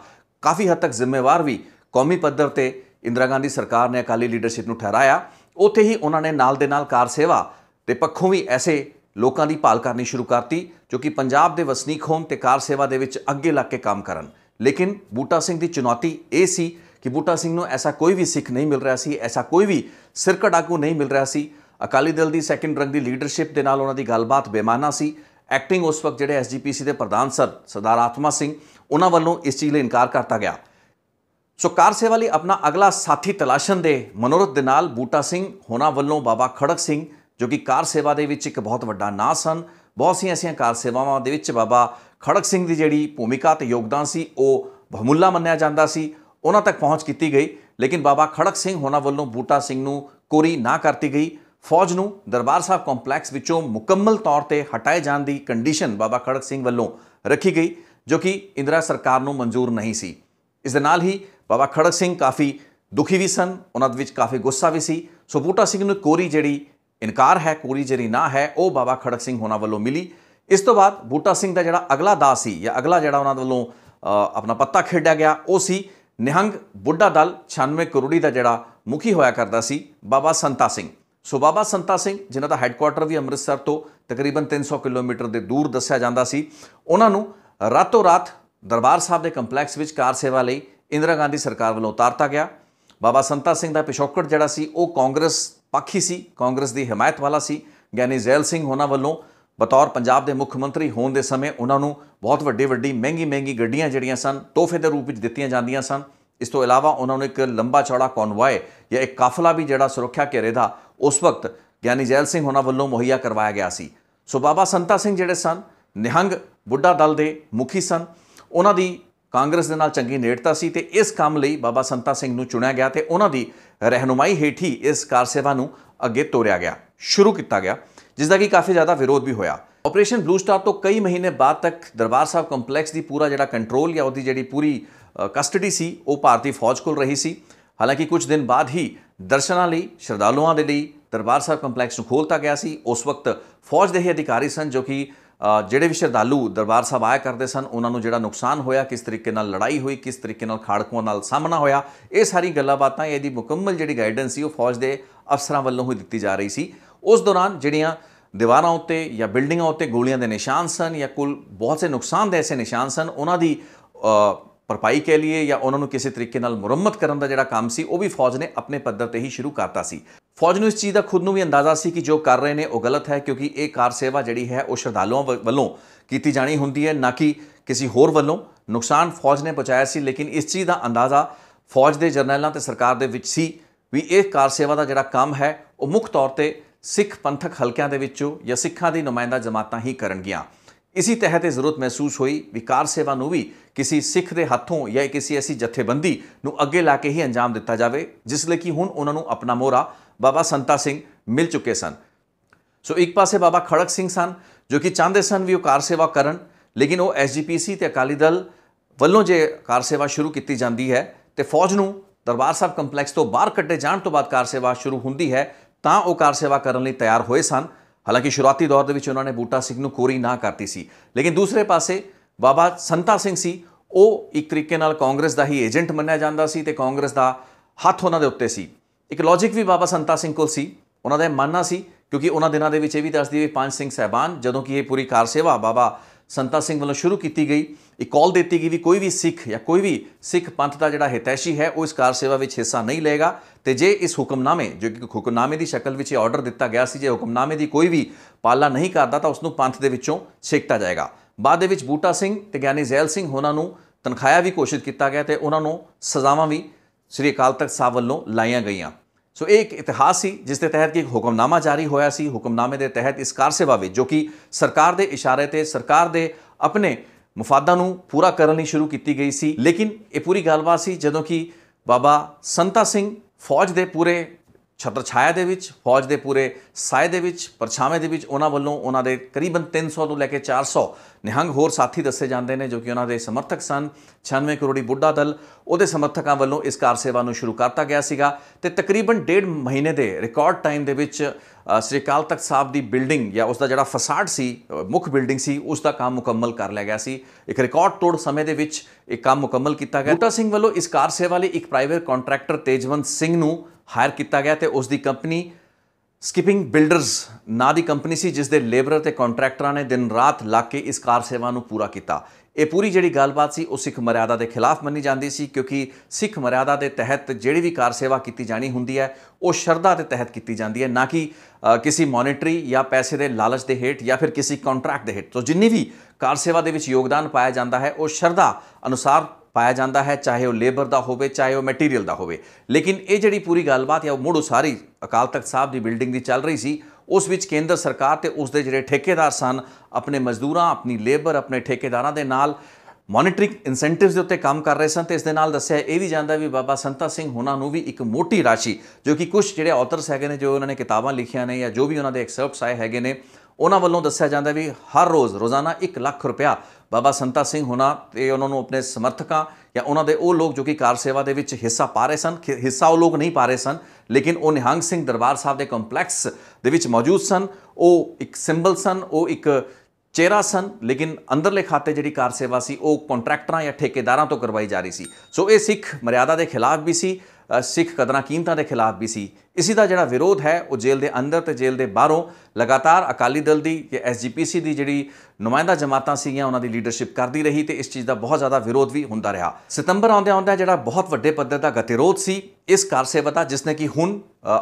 ਕਾਫੀ ਹੱਦ ਤੱਕ ਜ਼ਿੰਮੇਵਾਰ ਵੀ ਕੌਮੀ ਪੱਧਰ ਤੇ ਇੰਦਰਾ ਗਾਂਧੀ ਸਰਕਾਰ ਨੇ ਅਕਾਲੀ ਲੀਡਰਸ਼ਿਪ ਨੂੰ ਠਹਿਰਾਇਆ ਉੱਥੇ ਹੀ ਉਹਨਾਂ ਨੇ ਨਾਲ ਦੇ ਨਾਲ ਕਾਰ ਸੇਵਾ ਤੇ ਪੱਖੋਂ ਵੀ ਐਸੇ ਲੋਕਾਂ ਦੀ ਭਾਲ ਕਰਨੀ ਸ਼ੁਰੂ ਕਰਤੀ ਜੋ ਕਿ ਪੰਜਾਬ ਦੇ ਵਸਨੀਕ ਹੋਣ ਤੇ ਕਾਰ ਸੇਵਾ ਦੇ ਵਿੱਚ ਅੱਗੇ ਲੱਗ ਕੇ ਕੰਮ ਕਰਨ ਲੇਕਿਨ ਬੂਟਾ ਸਿੰਘ ਦੀ ਚੁਣੌਤੀ ਇਹ ਸੀ ਕਿ ਬੂਟਾ ਸਿੰਘ ਨੂੰ ਐਸਾ ਕੋਈ ਵੀ ਸਿੱਖ ਨਹੀਂ ਮਿਲ ਰਿਹਾ ਸੀ ਐਸਾ ਕੋਈ ਵੀ ਸਿਰਕਟ ਆਗੂ ਨਹੀਂ ਮਿਲ ਰਿਹਾ ਸੀ ਅਕਾਲੀ ਦਲ ਦੀ ਸੈਕੰਡ ਰੰਗ ਦੀ ਲੀਡਰਸ਼ਿਪ ਦੇ ਨਾਲ ਉਹਨਾਂ ਦੀ ਗੱਲਬਾਤ ਬੇਮਾਨਾ ਸੀ ਐਕਟਿੰਗ ਉਸ ਵਕਤ ਜਿਹੜੇ ਐਸਜੀਪੀਸੀ ਦੇ ਪ੍ਰਧਾਨ ਸਰ ਸਰਦਾਰ ਆਤਮਾ ਸਿੰਘ ਉਹਨਾਂ ਵੱਲੋਂ ਇਸ ਚੀਜ਼ ਲਈ ਇਨਕਾਰ ਕਰਤਾ ਗਿਆ ਸੋ ਕਾਰ ਸੇਵਾ ਲਈ ਆਪਣਾ ਅਗਲਾ ਸਾਥੀ ਤਲਾਸ਼ਣ ਦੇ ਮਨੋਰਥ ਦੇ ਨਾਲ ਬੂਟਾ ਸਿੰਘ ਹੋਣਾ ਵੱਲੋਂ ਬਾਬਾ ਖੜਕ ਸਿੰਘ ਜੋ ਕਿ ਕਾਰ ਸੇਵਾ ਦੇ ਵਿੱਚ ਇੱਕ ਬਹੁਤ ਵੱਡਾ ਨਾਂ ਸਨ ਬਹੁਤ ਸੀ ਐਸੀਆਂ ਕਾਰ ਸੇਵਾਵਾਂ ਦੇ ਵਿੱਚ ਬਾਬਾ ਖੜਕ ਸਿੰਘ ਦੀ ਜਿਹੜੀ ਭੂਮਿਕਾ ਤੇ ਯੋਗਦਾਨ ਸੀ ਉਹ ਬਹੁਮੁੱਲਾ ਮੰਨਿਆ ਜਾਂਦਾ ਸੀ ਉਹਨਾਂ ਤੱਕ ਪਹੁੰਚ ਕੀਤੀ ਗਈ ਲੇਕਿਨ ਬਾਬਾ ਖੜਕ ਸਿੰਘ ਹੋਣਾ ਵੱਲੋਂ ਬੂਟਾ ਸਿੰਘ ਨੂੰ ਕੋਰੀ ਨਾ ਕਰਤੀ ਗਈ ਫੌਜ ਨੂੰ ਦਰਬਾਰ ਸਾਹਿਬ ਕੰਪਲੈਕਸ ਵਿੱਚੋਂ ਮੁਕੰਮਲ ਤੌਰ ਤੇ ਹਟਾਏ ਜਾਣ ਦੀ ਕੰਡੀਸ਼ਨ ਬਾਬਾ ਖੜਕ ਸਿੰਘ ਵੱਲੋਂ ਰੱਖੀ ਗਈ ਜੋ ਕਿ ਇੰਦਰਾ ਸਰਕਾਰ ਨੂੰ ਮਨਜ਼ੂਰ ਨਹੀਂ ਸੀ ਇਸ ਦੇ ਨਾਲ ਹੀ ਬਾਬਾ ਖੜਕ ਸਿੰਘ ਕਾਫੀ ਦੁਖੀ ਵੀ ਸਨ ਉਹਨਾਂ ਦੇ ਵਿੱਚ ਕਾਫੀ ਗੁੱਸਾ ਵੀ ਸੀ ਸੋ ਬੂਟਾ ਸਿੰਘ ਨੂੰ ਕੋਰੀ ਜਿਹੜੀ ਇਨਕਾਰ ਹੈ ਕੋਰੀ ਜਰੀ ਨਾ ਹੈ ਉਹ ਬਾਬਾ ਖੜਕ ਸਿੰਘ ਹੋਣਾ ਵੱਲੋਂ ਮਿਲੀ ਇਸ ਤੋਂ ਬਾਅਦ ਬੂਟਾ ਸਿੰਘ ਦਾ ਜਿਹੜਾ ਅਗਲਾ ਦਾਸ ਸੀ ਜਾਂ ਅਗਲਾ ਜਿਹੜਾ ਉਹਨਾਂ ਵੱਲੋਂ ਆਪਣਾ ਪੱਤਾ ਖੇਡਿਆ ਗਿਆ ਉਹ ਸੀ ਨਿਹੰਗ ਬੁੱਢਾ ਦਲ 96 ਕਰੋੜੀ ਦਾ ਜਿਹੜਾ ਮੁਖੀ ਹੋਇਆ ਕਰਦਾ ਸੀ ਬਾਬਾ ਸੰਤਾ ਸਿੰਘ ਸੋ ਬਾਬਾ ਸੰਤਾ ਸਿੰਘ ਜਿਨ੍ਹਾਂ ਦਾ ਹੈੱਡਕੁਆਰਟਰ ਵੀ ਅੰਮ੍ਰਿਤਸਰ ਤੋਂ ਤਕਰੀਬਨ 300 ਕਿਲੋਮੀਟਰ ਦੇ ਦੂਰ ਦੱਸਿਆ ਜਾਂਦਾ ਸੀ ਉਹਨਾਂ ਨੂੰ ਰਾਤੋਂ ਰਾਤ ਦਰਬਾਰ ਸਾਹਿਬ ਦੇ ਕੰਪਲੈਕਸ ਵਿੱਚ ਕਾਰ ਸੇਵਾ ਲਈ ਇੰਦਰਾ ਗਾਂਧੀ ਸਰਕਾਰ ਵੱਲੋਂ ਉਤਾਰਤਾ ਗਿਆ ਬਾਬਾ ਸੰਤਾ ਸਿੰਘ ਦਾ ਪਿਸ਼ੌਕੜ ਜਿਹੜਾ ਸੀ ਉਹ ਕਾਂਗਰਸ ਪੱਖੀ ਸੀ ਕਾਂਗਰਸ ਦੀ ਹਮਾਇਤ ਵਾਲਾ ਸੀ ਗਿਆਨੀ ਜ਼ੈਲ ਸਿੰਘ ਹੋਣਾ ਵੱਲੋਂ ਬਤੌਰ ਪੰਜਾਬ ਦੇ ਮੁੱਖ ਮੰਤਰੀ ਹੋਣ ਦੇ ਸਮੇਂ ਉਹਨਾਂ ਨੂੰ ਬਹੁਤ ਵੱਡੇ ਵੱਡੀ ਮਹਿੰਗੀ ਮਹਿੰਗੀ ਗੱਡੀਆਂ ਜਿਹੜੀਆਂ ਸਨ ਤੋਹਫੇ ਦੇ ਰੂਪ ਵਿੱਚ ਦਿੱਤੀਆਂ ਜਾਂਦੀਆਂ ਸਨ ਇਸ ਤੋਂ ਇਲਾਵਾ ਉਹਨਾਂ ਨੂੰ ਇੱਕ ਲੰਬਾ ਚੌੜਾ ਕਨਵਾਏ ਜਾਂ ਇੱਕ ਕਾਫਲਾ ਵੀ ਜਿਹੜਾ ਸੁਰੱਖਿਆ ਘੇਰੇ ਦਾ ਉਸ ਵਕਤ ਗਿਆਨੀ ਜੈਲ ਸਿੰਘ ਹੋਣਾ ਵੱਲੋਂ ਮੁਹੱਈਆ ਕਰਵਾਇਆ ਗਿਆ ਸੀ ਸੋ ਬਾਬਾ ਸੰਤਾ ਸਿੰਘ ਜਿਹੜੇ ਸਨ ਨਿਹੰਗ ਬੁੱਢਾ ਦਲ ਦੇ ਮੁਖੀ ਸਨ ਉਹਨਾਂ ਦੀ ਕਾਂਗਰਸ ਦੇ ਨਾਲ ਚੰਗੀ ਨੇੜਤਾ ਸੀ ਤੇ ਇਸ ਕੰਮ ਲਈ ਬਾਬਾ ਸੰਤਾ ਸਿੰਘ ਨੂੰ ਚੁਣਿਆ ਗਿਆ ਤੇ ਉਹਨਾਂ ਦੀ ਰਹਿਨੁਮਾਈ ਹੇਠ ਹੀ ਇਸ ਕਾਰ ਸੇਵਾ ਨੂੰ ਅੱਗੇ ਤੋਰਿਆ ਗਿਆ ਸ਼ੁਰੂ ਕੀਤਾ ਗਿਆ ਜਿਸ ਦਾ ਕਿ ਕਾਫੀ ਜ਼ਿਆਦਾ ਵਿਰੋਧ ਵੀ ਹੋਇਆ ਆਪਰੇਸ਼ਨ ਬਲੂ ਸਟਾਰ ਤੋਂ ਕਈ ਮਹੀਨੇ ਬਾਅਦ ਤੱਕ ਦਰਬਾਰ ਸਾਹਿਬ ਕੰਪਲੈਕਸ ਦੀ ਪੂਰਾ ਜਿਹੜਾ ਕੰਟਰੋਲ ਜਾਂ ਉਹਦੀ ਜਿਹੜੀ ਪੂਰੀ ਕਸਟਡੀ ਸੀ ਉਹ ਭਾਰਤੀ ਫੌਜ ਕੋਲ ਰਹੀ ਸੀ ਹਾਲਾਂਕਿ ਕੁਝ ਦਿਨ ਬਾਅਦ ਹੀ ਦਰਸ਼ਨਾਂ ਲਈ ਸ਼ਰਧਾਲੂਆਂ ਦੇ ਲਈ ਦਰਬਾਰ ਸਾਹਿਬ ਕੰਪਲੈਕਸ ਨੂੰ ਖੋਲਤਾ ਗਿਆ ਸੀ ਉਸ ਵਕਤ ਫੌਜ ਦੇ ਹੀ ਅਧਿਕਾਰੀ ਸਨ ਜੋ ਕਿ ਜਿਹੜੇ ਵੀ ਸ਼ਰਧਾਲੂ ਦਰਬਾਰ ਸਾਹਿਬ ਆਇਆ ਕਰਦੇ ਸਨ ਉਹਨਾਂ ਨੂੰ ਜਿਹੜਾ ਨੁਕਸਾਨ ਹੋਇਆ ਕਿਸ ਤਰੀਕੇ ਨਾਲ ਲੜਾਈ ਹੋਈ ਕਿਸ ਤਰੀਕੇ ਨਾਲ ਖਾੜਕੂਆਂ ਨਾਲ ਸਾਹਮਣਾ ਹੋਇਆ ਇਹ ਸਾਰੀ ਗੱਲਾਂ ਬਾਤਾਂ ਇਹਦੀ ਮੁਕੰਮਲ ਜਿਹੜੀ ਗਾਈਡੈਂਸ ਸੀ ਉਹ ਫੌਜ ਦੇ ਅਫਸਰਾਂ ਵੱਲੋਂ ਹੀ ਦਿੱਤੀ ਜਾ ਰਹੀ ਸੀ ਉਸ ਦੌਰਾਨ ਜਿਹੜੀਆਂ ਦੀਵਾਰਾਂ ਉੱਤੇ ਜਾਂ ਬਿਲਡਿੰਗਾਂ ਉੱਤੇ ਗੋਲੀਆਂ ਦੇ ਨਿਸ਼ਾਨ ਸਨ ਜਾਂ ਕੁਲ ਬਹੁਤ ਸੇ ਨੁਕਸਾਨ ਦੇ ਐਸੇ ਨਿਸ਼ਾਨ ਸਨ ਉਹਨਾਂ ਦੀ ਪਰਪਾਈ ਕੇ ਲਈ ਜਾਂ ਉਹਨਾਂ ਨੂੰ ਕਿਸੇ ਤਰੀਕੇ ਨਾਲ ਮੁਰੰਮਤ ਕਰਨ ਦਾ ਜਿਹੜਾ ਕੰਮ ਸੀ ਉਹ ਵੀ ਫੌਜ ਨੇ ਆਪਣੇ ਪੱਧਰ ਤੇ ਹੀ ਸ਼ੁਰੂ ਕਰਤਾ ਸੀ ਫੌਜ ਨੂੰ ਇਸ ਚੀਜ਼ ਦਾ ਖੁਦ ਨੂੰ ਵੀ ਅੰਦਾਜ਼ਾ ਸੀ ਕਿ ਜੋ ਕਰ ਰਹੇ ਨੇ ਉਹ ਗਲਤ ਹੈ ਕਿਉਂਕਿ ਇਹ ਕਾਰ ਸੇਵਾ ਜਿਹੜੀ ਹੈ ਉਹ ਸ਼ਰਧਾਲੂਆਂ ਵੱਲੋਂ ਕੀਤੀ ਜਾਣੀ ਹੁੰਦੀ ਹੈ ਨਾ ਕਿ ਕਿਸੇ ਹੋਰ ਵੱਲੋਂ ਨੁਕਸਾਨ ਫੌਜ ਨੇ ਪਹੁੰਚਾਇਆ ਸੀ ਲੇਕਿਨ ਇਸ ਚੀਜ਼ ਦਾ ਅੰਦਾਜ਼ਾ ਫੌਜ ਦੇ ਜਰਨਲਾਂ ਤੇ ਸਰਕਾਰ ਦੇ ਵਿੱਚ ਸੀ ਵੀ ਇਹ ਕਾਰ ਸੇਵਾ ਦਾ ਜਿਹੜਾ ਕੰਮ ਹੈ ਉਹ ਮੁੱਖ ਤੌਰ ਤੇ ਸਿੱਖ ਪੰਥਕ ਹਲਕਿਆਂ ਦੇ ਵਿੱਚੋਂ ਜਾਂ ਸਿੱਖਾਂ ਦੀ ਨੁਮਾਇੰਦਾ ਜਮਾਤਾਂ ਹੀ ਕਰਨਗੀਆਂ ਇਸੇ ਤਹਿਤ ਇਹ ਜ਼ਰੂਰਤ ਮਹਿਸੂਸ ਹੋਈ ਵਿਕਾਰ ਸੇਵਾ ਨੂੰ ਵੀ ਕਿਸੇ ਸਿੱਖ ਦੇ ਹੱਥੋਂ ਜਾਂ ਕਿਸੇ ਐਸੀ ਜਥੇਬੰਦੀ ਨੂੰ ਅੱਗੇ ਲਾ ਕੇ ਹੀ ਅੰਜਾਮ ਦਿੱਤਾ ਜਾਵੇ ਜਿਸ ਲਈ ਕਿ ਹੁਣ ਉਹਨਾਂ ਨੂੰ ਆਪਣਾ ਮੋਹਰਾ ਬਾਬਾ ਸੰਤਾ ਸਿੰਘ ਮਿਲ ਚੁੱਕੇ ਸਨ ਸੋ ਇੱਕ ਪਾਸੇ ਬਾਬਾ ਖੜਕ ਸਿੰਘ ਸਨ ਜੋ ਕਿ ਚਾਹੁੰਦੇ ਸਨ ਵੀ ਉਹ ਕਾਰ ਸੇਵਾ ਕਰਨ ਲੇਕਿਨ ਉਹ ਐਸਜੀਪੀਸੀ ਤੇ ਅਕਾਲੀ ਦਲ ਵੱਲੋਂ ਜੇ ਕਾਰ ਸੇਵਾ ਸ਼ੁਰੂ ਕੀਤੀ ਜਾਂਦੀ ਹੈ ਤੇ ਫੌਜ ਨੂੰ ਦਰਬਾਰ ਸਾਹਿਬ ਕੰਪਲੈਕਸ ਤੋਂ ਬਾਹਰ ਕੱਢੇ ਜਾਣ ਤੋਂ ਬਾਅਦ ਕਾਰ ਸੇਵਾ ਸ਼ੁਰੂ ਹੁੰਦੀ ਹੈ ਤਾਂ ਉਹ ਕਾਰ ਸੇਵਾ ਕਰਨ ਲਈ ਤਿਆਰ ਹੋਏ ਸਨ ਹਾਲਾਂਕਿ ਸ਼ੁਰੂਆਤੀ ਦੌਰ ਦੇ ਵਿੱਚ ਉਹਨਾਂ ਨੇ ਬੂਟਾ ਸਿੰਘ ਨੂੰ ਕੋਰੀ ਨਾ ਕਰਤੀ ਸੀ ਲੇਕਿਨ ਦੂਸਰੇ ਪਾਸੇ ਬਾਬਾ ਸੰਤਾ ਸਿੰਘ ਸੀ ਉਹ ਇੱਕ ਤਰੀਕੇ ਨਾਲ ਕਾਂਗਰਸ ਦਾ ਹੀ ਏਜੰਟ ਮੰਨਿਆ ਜਾਂਦਾ ਸੀ ਤੇ ਕਾਂਗਰਸ ਦਾ ਹੱਥ ਉਹਨਾਂ ਦੇ ਉੱਤੇ ਸੀ ਇੱਕ ਲੌਜੀਕ ਵੀ ਬਾਬਾ ਸੰਤਾ ਸਿੰਘ ਕੋਲ ਸੀ ਉਹਨਾਂ ਦਾ ਮੰਨਣਾ ਸੀ ਕਿਉਂਕਿ ਉਹਨਾਂ ਦਿਨਾਂ ਦੇ ਵਿੱਚ ਇਹ ਵੀ ਦੱਸਦੀ ਵੀ ਪੰਜ ਸਿੰਘ ਸਹਿਬਾਨ ਜਦੋਂ ਕਿ ਇਹ ਪੂਰੀ ਕਾਰ ਸੇਵਾ ਬਾਬਾ ਸੰਤਾ ਸਿੰਘ ਵੱਲੋਂ ਸ਼ੁਰੂ ਕੀਤੀ ਗਈ ਇੱਕ ਕਾਲ ਦਿੱਤੀ ਗਈ ਵੀ ਕੋਈ ਵੀ ਸਿੱਖ ਜਾਂ ਕੋਈ ਵੀ ਸਿੱਖ ਪੰਥ ਦਾ ਜਿਹੜਾ ਹਿਤੈਸ਼ੀ ਹੈ ਉਹ ਇਸ ਕਾਰ ਸੇਵਾ ਵਿੱਚ ਹਿੱਸਾ ਨਹੀਂ ਲਏਗਾ ਤੇ ਜੇ ਇਸ ਹੁਕਮਨਾਮੇ ਜੋ ਕਿ ਹੁਕਮਨਾਮੇ ਦੀ ਸ਼ਕਲ ਵਿੱਚ ਇਹ ਆਰਡਰ ਦਿੱਤਾ ਗਿਆ ਸੀ ਜੇ ਹੁਕਮਨਾਮੇ ਦੀ ਕੋਈ ਵੀ ਪਾਲਣਾ ਨਹੀਂ ਕਰਦਾ ਤਾਂ ਉਸ ਨੂੰ ਪੰਥ ਦੇ ਵਿੱਚੋਂ ਛੇਕਤਾ ਜਾਏਗਾ ਬਾਅਦ ਦੇ ਵਿੱਚ ਬੂਟਾ ਸਿੰਘ ਤੇ ਗਿਆਨੀ ਜ਼ੈਲ ਸਿੰਘ ਹੋਣਾ ਨੂੰ ਤਨਖਾਇਆ ਵੀ ਘੋਸ਼ਿਤ ਕੀਤਾ ਗਿਆ ਤੇ ਉਹਨਾਂ ਨੂੰ ਸਜ਼ਾਵਾਂ ਵੀ ਸ੍ਰੀ ਅਕਾਲ ਤਖਤ ਸਾਹਿਬ ਵੱਲੋਂ ਲਾਈਆਂ ਗਈਆਂ ਸੋ ਇਹ ਇੱਕ ਇਤਿਹਾਸ ਸੀ ਜਿਸ ਦੇ ਤਹਿਤ ਇੱਕ ਹੁਕਮਨਾਮਾ ਜਾਰੀ ਹੋਇਆ ਸੀ ਹੁਕਮਨਾਮੇ ਦੇ ਤਹਿਤ ਇਸ ਕਾਰ ਸੇਵਾ ਵਿੱਚ ਜੋ ਕਿ ਸਰਕਾਰ ਦੇ ਇਸ਼ਾਰੇ ਤੇ ਸਰਕਾਰ ਦੇ ਆਪਣੇ ਮਫਾਦਾਂ ਨੂੰ ਪੂਰਾ ਕਰਨ ਲਈ ਸ਼ੁਰੂ ਕੀਤੀ ਗਈ ਸੀ ਲੇਕਿਨ ਇਹ ਪੂਰੀ ਗੱਲਬਾਤ ਸੀ ਜਦੋਂ ਕਿ ਬਾਬਾ ਸੰਤਾ ਸਿੰਘ ਫੌਜ ਦੇ ਪੂਰੇ ਛਤਰ ਛਾਇਆ ਦੇ ਵਿੱਚ ਫੌਜ ਦੇ ਪੂਰੇ ਸਾਇ ਦੇ ਵਿੱਚ ਪਰਛਾਵੇਂ ਦੇ ਵਿੱਚ ਉਹਨਾਂ ਵੱਲੋਂ ਉਹਨਾਂ ਦੇ ਕਰੀਬਨ 300 ਤੋਂ ਲੈ ਕੇ 400 ਨਿਹੰਗ ਹੋਰ ਸਾਥੀ ਦੱਸੇ ਜਾਂਦੇ ਨੇ ਜੋ ਕਿ ਉਹਨਾਂ ਦੇ ਸਮਰਥਕ ਸਨ 96 ਕਰੋੜੀ ਬੁੱਢਾ ਦਲ ਉਹਦੇ ਸਮਰਥਕਾਂ ਵੱਲੋਂ ਇਸ ਕਾਰ ਸੇਵਾ ਨੂੰ ਸ਼ੁਰੂ ਕਰਤਾ ਗਿਆ ਸੀਗਾ ਤੇ ਤਕਰੀਬਨ ਡੇਢ ਮਹੀਨੇ ਦੇ ਰਿਕਾਰਡ ਟਾਈਮ ਦੇ ਵਿੱਚ ਸ੍ਰੀ ਅਕਾਲ ਤਖਤ ਸਾਹਿਬ ਦੀ ਬਿਲਡਿੰਗ ਜਾਂ ਉਸ ਦਾ ਜਿਹੜਾ ਫਸਾਡ ਸੀ ਮੁੱਖ ਬਿਲਡਿੰਗ ਸੀ ਉਸ ਦਾ ਕੰਮ ਮੁਕੰਮਲ ਕਰ ਲਿਆ ਗਿਆ ਸੀ ਇੱਕ ਰਿਕਾਰਡ ਤੋੜ ਸਮੇਂ ਦੇ ਵਿੱਚ ਇਹ ਕੰਮ ਮੁਕੰਮਲ ਕੀਤਾ ਗਿਆ ਬੂਟਾ ਸਿੰਘ ਵੱਲੋਂ ਇਸ ਕਾਰ ਸੇਵਾ ਲਈ ਇੱਕ ਪ੍ਰਾਈਵੇਟ ਕੰਟਰੈਕਟਰ ਤੇਜਵੰਤ ਸਿੰਘ ਨੂੰ ਹਾਇਰ ਕੀਤਾ ਗਿਆ ਤੇ ਉਸ ਦੀ ਕੰਪਨੀ ਸਕਿਪਿੰਗ ਬਿਲਡਰਸ ਨਾਂ ਦੀ ਕੰਪਨੀ ਸੀ ਜਿਸ ਦੇ ਲੇਬਰਰ ਤੇ ਕੰਟਰੈਕਟਰਾਂ ਨੇ ਦਿਨ ਰਾਤ ਲਾ ਕੇ ਇਸ ਕਾਰ ਸੇਵਾ ਨੂੰ ਪੂਰਾ ਕੀਤਾ ਇਹ ਪੂਰੀ ਜਿਹੜੀ ਗੱਲਬਾਤ ਸੀ ਉਹ ਸਿੱਖ ਮਰਿਆਦਾ ਦੇ ਖਿਲਾਫ ਮੰਨੀ ਜਾਂਦੀ ਸੀ ਕਿਉਂਕਿ ਸਿੱਖ ਮਰਿਆਦਾ ਦੇ ਤਹਿਤ ਜਿਹੜੀ ਵੀ ਕਾਰ ਸੇਵਾ ਕੀਤੀ ਜਾਣੀ ਹੁੰਦੀ ਹੈ ਉਹ ਸ਼ਰਧਾ ਦੇ ਤਹਿਤ ਕੀਤੀ ਜਾਂਦੀ ਹੈ ਨਾ ਕਿ ਕਿਸੇ ਮੋਨਿਟਰੀ ਜਾਂ ਪੈਸੇ ਦੇ ਲਾਲਚ ਦੇ ਹੇਠ ਜਾਂ ਫਿਰ ਕਿਸੇ ਕੰਟਰੈਕਟ ਦੇ ਹੇਠ ਤੋਂ ਜਿੰਨੀ ਵੀ ਕਾਰ ਸੇਵਾ ਦੇ ਵਿੱਚ ਯੋਗਦਾਨ ਪਾਇਆ ਜਾਂਦਾ ਹੈ ਉਹ ਸ਼ਰਧਾ ਅਨੁਸਾਰ ਪਾਇਆ ਜਾਂਦਾ ਹੈ ਚਾਹੇ ਉਹ ਲੇਬਰ ਦਾ ਹੋਵੇ ਚਾਹੇ ਉਹ ਮਟੀਰੀਅਲ ਦਾ ਹੋਵੇ ਲੇਕਿਨ ਇਹ ਜਿਹੜੀ ਪੂਰੀ ਗੱਲਬਾਤ ਹੈ ਉਹ ਮੁੜ ਸਾਰੀ ਅਕਾਲ ਤਖਤ ਸਾਹਿਬ ਦੀ ਬਿਲਡਿੰਗ ਦੀ ਚੱਲ ਰਹੀ ਸੀ ਉਸ ਵਿੱਚ ਕੇਂਦਰ ਸਰਕਾਰ ਤੇ ਉਸ ਦੇ ਜਿਹੜੇ ਠੇਕੇਦਾਰ ਸਨ ਆਪਣੇ ਮਜ਼ਦੂਰਾਂ ਆਪਣੀ ਲੇਬਰ ਆਪਣੇ ਠੇਕੇਦਾਰਾਂ ਦੇ ਨਾਲ ਮੋਨਿਟਰਿੰਗ ਇਨਸੈਂਟਿਵਸ ਦੇ ਉੱਤੇ ਕੰਮ ਕਰ ਰਹੇ ਸਨ ਤੇ ਇਸ ਦੇ ਨਾਲ ਦੱਸਿਆ ਇਹ ਵੀ ਜਾਂਦਾ ਵੀ ਬਾਬਾ ਸੰਤਾ ਸਿੰਘ ਉਹਨਾਂ ਨੂੰ ਵੀ ਇੱਕ ਮੋਟੀ ਰਾਸ਼ੀ ਜੋ ਕਿ ਕੁਝ ਜਿਹੜੇ ਆਥਰਸ ਹੈਗੇ ਨੇ ਜੋ ਉਹਨਾਂ ਨੇ ਕਿਤਾਬਾਂ ਲਿਖੀਆਂ ਨੇ ਜਾਂ ਜੋ ਵੀ ਉਹਨਾਂ ਦੇ ਐਕਸਰਪਟਸ ਆਏ ਹੈਗੇ ਨੇ ਉਹਨਾਂ ਵੱਲੋਂ ਦੱਸਿਆ ਜਾਂਦਾ ਵੀ ਹਰ ਰੋਜ਼ ਰੋਜ਼ਾਨਾ 1 ਲੱਖ ਰੁਪਇਆ ਬਾਬਾ ਸੰਤਾ ਸਿੰਘ ਹੁਣਾ ਤੇ ਉਹਨਾਂ ਨੂੰ ਆਪਣੇ ਸਮਰਥਕਾਂ ਜਾਂ ਉਹਨਾਂ ਦੇ ਉਹ ਲੋਕ ਜੋ ਕਿ ਕਾਰ ਸੇਵਾ ਦੇ ਵਿੱਚ ਹਿੱਸਾ ਪਾ ਰਹੇ ਸਨ ਹਿੱਸਾ ਉਹ ਲੋਕ ਨਹੀਂ ਪਾ ਰਹੇ ਸਨ ਲੇਕਿਨ ਉਹ ਨਿਹੰਗ ਸਿੰਘ ਦਰਬਾਰ ਸਾਹਿਬ ਦੇ ਕੰਪਲੈਕਸ ਦੇ ਵਿੱਚ ਮੌਜੂਦ ਸਨ ਉਹ ਇੱਕ ਸਿੰਬਲ ਸਨ ਉਹ ਇੱਕ ਚਿਹਰਾ ਸਨ ਲੇਕਿਨ ਅੰਦਰਲੇ ਖਾਤੇ ਜਿਹੜੀ ਕਾਰ ਸੇਵਾ ਸੀ ਉਹ ਕੰਟਰੈਕਟਰਾਂ ਜਾਂ ਠੇਕੇਦਾਰਾਂ ਤੋਂ ਕਰਵਾਈ ਜਾ ਰਹੀ ਸੀ ਸੋ ਇਹ ਸਿੱਖ ਮਰਿਆਦਾ ਦੇ ਖਿਲਾਫ ਵੀ ਸੀ ਸਿੱਖ ਕਦਰਾਂ ਕੀਮਤਾਂ ਦੇ ਖਿਲਾਫ ਵੀ ਸੀ ਇਸੇ ਦਾ ਜਿਹੜਾ ਵਿਰੋਧ ਹੈ ਉਹ ਜੇਲ੍ਹ ਦੇ ਅੰਦਰ ਤੇ ਜੇਲ੍ਹ ਦੇ ਬਾਹਰੋਂ ਲਗਾਤਾਰ ਅਕਾਲੀ ਦਲ ਦੀ ਜਾਂ ਐਸਜੀਪੀਸੀ ਦੀ ਜਿਹੜੀ ਨੁਮਾਇੰਦਾ ਜਮਾਤਾਂ ਸੀਗੀਆਂ ਉਹਨਾਂ ਦੀ ਲੀਡਰਸ਼ਿਪ ਕਰਦੀ ਰਹੀ ਤੇ ਇਸ ਚੀਜ਼ ਦਾ ਬਹੁਤ ਜ਼ਿਆਦਾ ਵਿਰੋਧ ਵੀ ਹੁੰਦਾ ਰਿਹਾ ਸਤੰਬਰ ਆਉਂਦੇ ਆਉਂਦੇ ਜਿਹੜਾ ਬਹੁਤ ਵੱਡੇ ਪੱਧਰ ਦਾ ਗਤੀਰੋਧ ਸੀ ਇਸ ਕਾਰ ਸੇਵਤਾ ਜਿਸ ਨੇ ਕਿ ਹੁਣ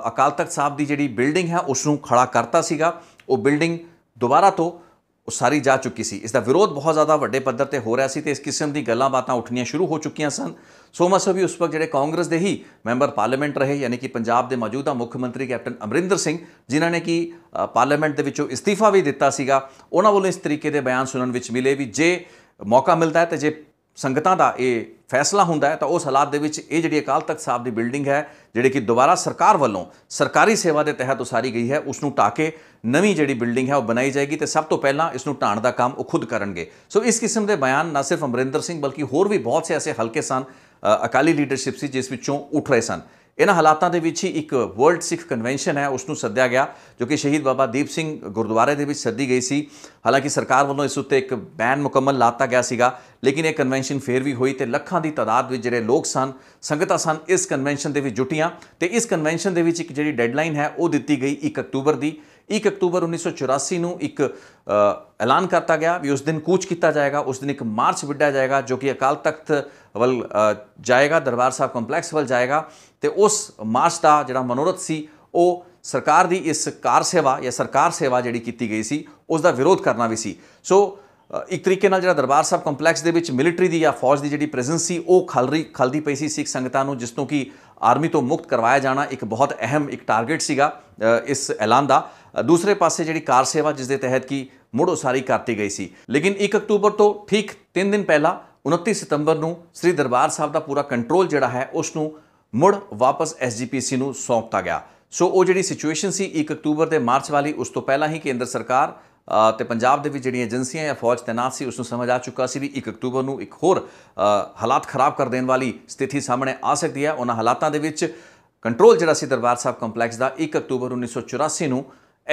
ਅਕਾਲ ਤਖਤ ਸਾਹਿਬ ਦੀ ਜਿਹੜੀ ਬਿਲਡਿੰਗ ਹੈ ਉਸ ਨੂੰ ਖੜਾ ਕਰਤਾ ਸੀਗਾ ਉਹ ਬਿਲਡਿੰਗ ਦੁਬਾਰਾ ਤੋਂ ਉਸਾਰੀ ਜਾ ਚੁੱਕੀ ਸੀ ਇਸ ਦਾ ਵਿਰੋਧ ਬਹੁਤ ਜ਼ਿਆਦਾ ਵੱਡੇ ਪੱਧਰ ਤੇ ਹੋ ਰਿਹਾ ਸੀ ਤੇ ਇਸ ਕਿਸਮ ਦੀ ਗੱਲਾਂ ਬਾਤਾਂ ਉੱਠਣੀਆਂ ਸ਼ੁਰੂ ਹੋ ਚੁੱਕੀਆਂ ਸਨ ਸੋ ਵੀ ਉਸ ਵਕ ਜਿਹੜੇ ਕਾਂਗਰਸ ਦੇ ਹੀ ਮੈਂਬਰ ਪਾਰਲੀਮੈਂਟ ਰਹੇ ਯਾਨੀ ਕਿ ਪੰਜਾਬ ਦੇ ਮੌਜੂਦਾ ਮੁੱਖ ਮੰਤਰੀ ਕੈਪਟਨ ਅਮਰਿੰਦਰ ਸਿੰਘ ਜਿਨ੍ਹਾਂ ਨੇ ਕਿ ਪਾਰਲੀਮੈਂਟ ਦੇ ਵਿੱਚੋਂ ਇਸਤੀਫਾ ਵੀ ਦਿੱਤਾ ਸੀਗਾ ਉਹਨਾਂ ਵੱਲੋਂ ਇਸ ਤਰੀਕੇ ਦੇ ਬਿਆਨ ਸੁਣਨ ਵਿੱਚ ਮਿਲੇ ਵੀ ਜੇ ਮੌਕਾ ਮਿਲਦਾ ਹੈ ਤੇ ਜੇ ਸੰਗਤਾਂ ਦਾ ਇਹ ਫੈਸਲਾ ਹੁੰਦਾ ਹੈ ਤਾਂ ਉਸ ਹਾਲਾਤ ਦੇ ਵਿੱਚ ਇਹ ਜਿਹੜੀ ਅਕਾਲ ਤਖਤ ਸਾਹਿਬ ਦੀ ਬਿਲਡਿੰਗ ਹੈ ਜਿਹੜੀ ਕਿ ਦੁਬਾਰਾ ਸਰਕਾਰ ਵੱਲੋਂ ਸਰਕਾਰੀ ਸੇਵਾ ਦੇ ਤਹਿਤ ਉਸਾਰੀ ਗਈ ਹੈ ਉਸ ਨੂੰ ਟਾਕੇ ਕੇ ਨਵੀਂ ਜਿਹੜੀ ਬਿਲਡਿੰਗ ਹੈ ਉਹ ਬਣਾਈ ਜਾਏਗੀ ਤੇ ਸਭ ਤੋਂ ਪਹਿਲਾਂ ਇਸ ਨੂੰ ਢਾਣ ਦਾ ਕੰਮ ਉਹ ਖੁਦ ਕਰਨਗੇ ਸੋ ਇਸ ਕਿਸਮ ਦੇ ਬਿਆਨ ਨਾ ਸਿਰਫ ਅਮਰਿੰਦਰ ਸਿੰਘ ਬਲਕਿ ਹੋਰ ਵੀ ਬਹੁਤ ਸੇ ਐਸੇ ਹਲਕੇ ਸਨ ਅਕਾਲੀ ਲੀਡਰਸ਼ਿਪ ਸੀ ਜਿਸ ਵਿੱਚੋਂ ਉੱਠ ਰਹੇ ਸਨ ਇਹਨਾਂ ਹਾਲਾਤਾਂ ਦੇ ਵਿੱਚ ਹੀ ਇੱਕ ਵਰਲਡ ਸਿੱਖ ਕਨਵੈਨਸ਼ਨ ਹੈ ਉਸ ਨੂੰ ਸੱਦਿਆ ਗਿਆ ਜੋ ਕਿ ਸ਼ਹੀਦ ਬਾਬਾ ਦੀਪ ਸਿੰਘ ਗੁਰਦੁਆਰੇ ਦੇ ਵਿੱਚ ਸੱਦੀ ਗਈ ਸੀ ਹਾਲਾਂਕਿ ਸਰਕਾਰ ਵੱਲੋਂ ਇਸ ਉੱਤੇ ਇੱਕ ਬੈਨ ਮੁਕੰਮਲ ਲਾਤਾ ਗਿਆ ਸੀਗਾ ਲੇਕਿਨ ਇਹ ਕਨਵੈਨਸ਼ਨ ਫੇਰ ਵੀ ਹੋਈ ਤੇ ਲੱਖਾਂ ਦੀ ਤਾਦਾਦ ਵਿੱਚ ਜਿਹੜੇ ਲੋਕ ਸਨ ਸੰਗਤਾਂ ਸਨ ਇਸ ਕਨਵੈਨਸ਼ਨ ਦੇ ਵਿੱਚ ਜੁਟੀਆਂ ਤੇ ਇਸ ਕਨਵੈਨਸ਼ਨ ਦੇ ਵਿੱਚ ਇੱਕ ਜਿਹੜੀ ਡੈਡਲਾਈਨ ਹੈ ਉਹ ਦਿੱਤੀ ਗਈ 1 ਅਕਤੂਬਰ ਦੀ 1 ਅਕਤੂਬਰ 1984 ਨੂੰ ਇੱਕ ਐਲਾਨ ਕਰਤਾ ਗਿਆ ਵੀ ਉਸ ਦਿਨ ਕੂਚ ਕੀਤਾ ਜਾਏਗਾ ਉਸ ਦਿਨ ਇੱਕ ਮਾਰਚ ਵਿੱਢਿਆ ਜਾਏਗਾ ਜੋ ਕਿ ਅਕਾਲ ਤਖਤ ਵੱਲ ਜਾਏਗਾ ਦਰਬਾਰ ਸਾਹਿਬ ਕੰਪਲੈਕਸ ਵੱਲ ਜਾਏਗਾ ਤੇ ਉਸ ਮਾਰਚ ਦਾ ਜਿਹੜਾ ਮਨੋਰਥ ਸੀ ਉਹ ਸਰਕਾਰ ਦੀ ਇਸ ਕਾਰ ਸੇਵਾ ਜਾਂ ਸਰਕਾਰ ਸੇਵਾ ਜਿਹੜੀ ਕੀਤੀ ਗਈ ਸੀ ਉਸ ਦਾ ਵਿਰੋਧ ਕਰਨਾ ਵੀ ਸੀ ਸੋ ਇੱਕ ਤਰੀਕੇ ਨਾਲ ਜਿਹੜਾ ਦਰਬਾਰ ਸਾਹਿਬ ਕੰਪਲੈਕਸ ਦੇ ਵਿੱਚ ਮਿਲਟਰੀ ਦੀ ਜਾਂ ਫੌਜ ਦੀ ਜਿਹੜੀ ਪ੍ਰੈਜ਼ੈਂਸੀ ਸੀ ਉਹ ਖਲਰੀ ਖਲਦੀ ਪਈ ਸੀ ਸਿੱਖ ਸੰਗਤਾਂ ਨੂੰ ਜਿਸ ਤੋਂ ਕਿ ਆਰਮੀ ਤੋਂ ਮੁਕਤ ਕਰਵਾਇਆ ਜਾਣਾ ਇੱਕ ਬਹੁਤ ਅਹਿਮ ਇੱਕ ਟਾਰਗੇਟ ਸੀਗਾ ਇਸ ਐਲਾਨ ਦਾ ਦੂਸਰੇ ਪਾਸੇ ਜਿਹੜੀ ਕਾਰ ਸੇਵਾ ਜਿਸ ਦੇ ਤਹਿਤ ਕੀ ਮੁੜ ਉਸਾਰੀ ਕਰਤੀ ਗਈ ਸੀ ਲੇਕਿਨ 1 ਅਕਤੂਬਰ ਤੋਂ ਠੀਕ 3 ਦਿਨ ਪਹਿਲਾਂ 29 ਸਤੰਬਰ ਨੂੰ ਸ੍ਰੀ ਦਰਬਾਰ ਸਾਹਿਬ ਦਾ ਪੂਰਾ ਕੰਟਰੋਲ ਜਿਹੜਾ ਹੈ ਉਸ ਨੂੰ ਮੁੜ ਵਾਪਸ ਐਸਜੀਪੀਸੀ ਨੂੰ ਸੌਂਪਤਾ ਗਿਆ ਸੋ ਉਹ ਜਿਹੜੀ ਸਿਚੁਏਸ਼ਨ ਸੀ 1 ਅਕਤੂਬਰ ਦੇ ਮਾਰਚ ਵਾਲੀ ਉਸ ਤੋਂ ਪਹਿਲਾਂ ਹੀ ਕੇਂਦਰ ਸਰਕਾਰ ਤੇ ਪੰਜਾਬ ਦੇ ਵਿੱਚ ਜਿਹੜੀਆਂ ਏਜੰਸੀਆਂ ਜਾਂ ਫੌਜ ਤੈਨਾਤ ਸੀ ਉਸ ਨੂੰ ਸਮਝ ਆ ਚੁੱਕਾ ਸੀ ਵੀ 1 ਅਕਤੂਬਰ ਨੂੰ ਇੱਕ ਹੋਰ ਹਾਲਾਤ ਖਰਾਬ ਕਰ ਦੇਣ ਵਾਲੀ ਸਥਿਤੀ ਸਾਹਮਣੇ ਆ ਸਕਦੀ ਹੈ ਉਹਨਾਂ ਹਾਲਾਤਾਂ ਦੇ ਵਿੱਚ ਕੰਟਰੋਲ ਜਿਹੜਾ ਸੀ ਦਰਬਾਰ ਸਾਹਿਬ ਕੰਪਲੈਕਸ ਦਾ 1 ਅਕਤੂਬਰ 1984 ਨੂੰ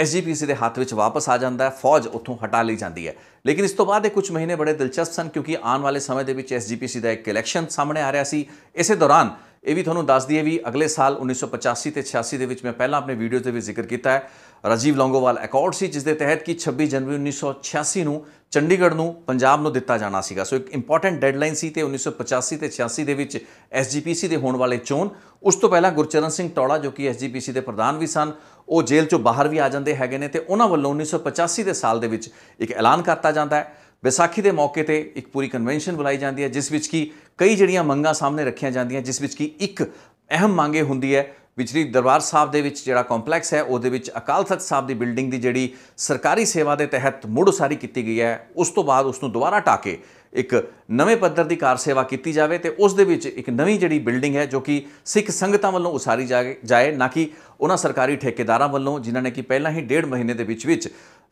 ਐਸਜੀਪੀਸੀ ਦੇ ਹੱਥ ਵਿੱਚ ਵਾਪਸ ਆ ਜਾਂਦਾ ਹੈ ਫੌਜ ਉੱਥੋਂ ਹਟਾ ਲਈ ਜਾਂਦੀ ਹੈ ਲੇਕਿਨ ਇਸ ਤੋਂ ਬਾਅਦ ਦੇ ਕੁਝ ਮਹੀਨੇ ਬੜੇ ਦਿਲਚਸਪ ਸਨ ਕਿਉਂਕਿ ਆਉਣ ਵਾਲੇ ਸਮੇਂ ਦੇ ਵਿੱਚ ਐਸਜੀਪੀਸੀ ਦਾ ਇੱਕ ਇਲੈਕਸ਼ਨ ਸਾਹਮਣੇ ਆ ਰਿਹਾ ਸੀ ਇਸੇ ਦੌਰਾਨ ਇਹ ਵੀ ਤੁਹਾਨੂੰ ਦੱਸ ਦਈਏ ਵੀ ਅਗਲੇ ਸਾਲ 1985 ਤੇ 86 ਦੇ ਵਿੱਚ ਮੈਂ ਪਹਿਲਾਂ ਆਪਣੇ ਵੀਡੀਓ ਦੇ ਵਿੱਚ ਜ਼ਿਕਰ ਕੀਤਾ ਹੈ ਰਾਜੀਵ ਲੌਂਗੋਵਾਲ ਅਕਾਰਡ ਸੀ ਜਿਸ ਦੇ ਤਹਿਤ ਕਿ 26 ਜਨਵਰੀ 1986 ਨੂੰ ਚੰਡੀਗੜ੍ਹ ਨੂੰ ਪੰਜਾਬ ਨੂੰ ਦਿੱਤਾ ਜਾਣਾ ਸੀਗਾ ਸੋ ਇੱਕ ਇੰਪੋਰਟੈਂਟ ਡੈਡਲਾਈਨ ਸੀ ਤੇ 1985 ਤੇ 86 ਦੇ ਵਿੱਚ ਐਸਜੀਪੀਸੀ ਦੇ ਹੋਣ ਵਾਲੇ ਚੋਣ ਉਸ ਤੋਂ ਪਹਿਲਾਂ ਗੁਰਚਰਨ ਸਿੰਘ ਟੌੜਾ ਜੋ ਕਿ ਐਸਜੀਪੀਸੀ ਦੇ ਪ੍ਰਧਾਨ ਵੀ ਸਨ ਉਹ ਜੇਲ੍ਹ ਚੋਂ ਬਾਹਰ ਵੀ ਆ ਜਾਂਦੇ ਹੈਗੇ ਨੇ ਤੇ ਉਹਨਾਂ ਵੱਲੋਂ 1985 ਦੇ ਸਾਲ ਦੇ ਵਿੱਚ ਇੱਕ ਐਲਾਨ ਕਰਤਾ ਜਾਂਦਾ ਹੈ ਵਿਸਾਖੀ ਦੇ ਮੌਕੇ ਤੇ ਇੱਕ ਪੂਰੀ ਕਨਵੈਨਸ਼ਨ ਬੁਲਾਈ ਜਾਂਦੀ ਹੈ ਜਿਸ ਵਿੱਚ ਕੀ ਕਈ ਜਿਹੜੀਆਂ ਮੰਗਾਂ ਸਾਹਮਣੇ ਰੱਖੀਆਂ ਜਾਂਦੀਆਂ ਜਿਸ ਵਿੱਚ ਕੀ ਇੱਕ ਅਹਿਮ ਮੰਗੇ ਹੁੰਦੀ ਹੈ ਵਿਚਲੀ ਦਰਬਾਰ ਸਾਹਿਬ ਦੇ ਵਿੱਚ ਜਿਹੜਾ ਕੰਪਲੈਕਸ ਹੈ ਉਹਦੇ ਵਿੱਚ ਅਕਾਲ ਤਖਤ ਸਾਹਿਬ ਦੀ ਬਿਲਡਿੰਗ ਦੀ ਜਿਹੜੀ ਸਰਕਾਰੀ ਸੇਵਾ ਦੇ ਤਹਿਤ ਮੁੜ ਉਸਾਰੀ ਕੀਤੀ ਗਈ ਹੈ ਉਸ ਤੋਂ ਬਾਅਦ ਉਸ ਨੂੰ ਦੁਬਾਰਾ ਟਾਕੇ ਇੱਕ ਨਵੇਂ ਪੱਧਰ ਦੀ ਕਾਰ ਸੇਵਾ ਕੀਤੀ ਜਾਵੇ ਤੇ ਉਸ ਦੇ ਵਿੱਚ ਇੱਕ ਨਵੀਂ ਜਿਹੜੀ ਬਿਲਡਿੰਗ ਹੈ ਜੋ ਕਿ ਸਿੱਖ ਸੰਗਤਾਂ ਵੱਲੋਂ ਉਸਾਰੀ ਜਾਏ ਨਾ ਕਿ ਉਹਨਾਂ ਸਰਕਾਰੀ ਠੇਕੇਦਾਰਾਂ ਵੱਲੋਂ ਜਿਨ੍ਹਾਂ ਨੇ ਕਿ ਪਹਿਲਾਂ ਹੀ ਡੇਢ ਮਹੀਨੇ ਦੇ ਵਿੱਚ ਵਿੱਚ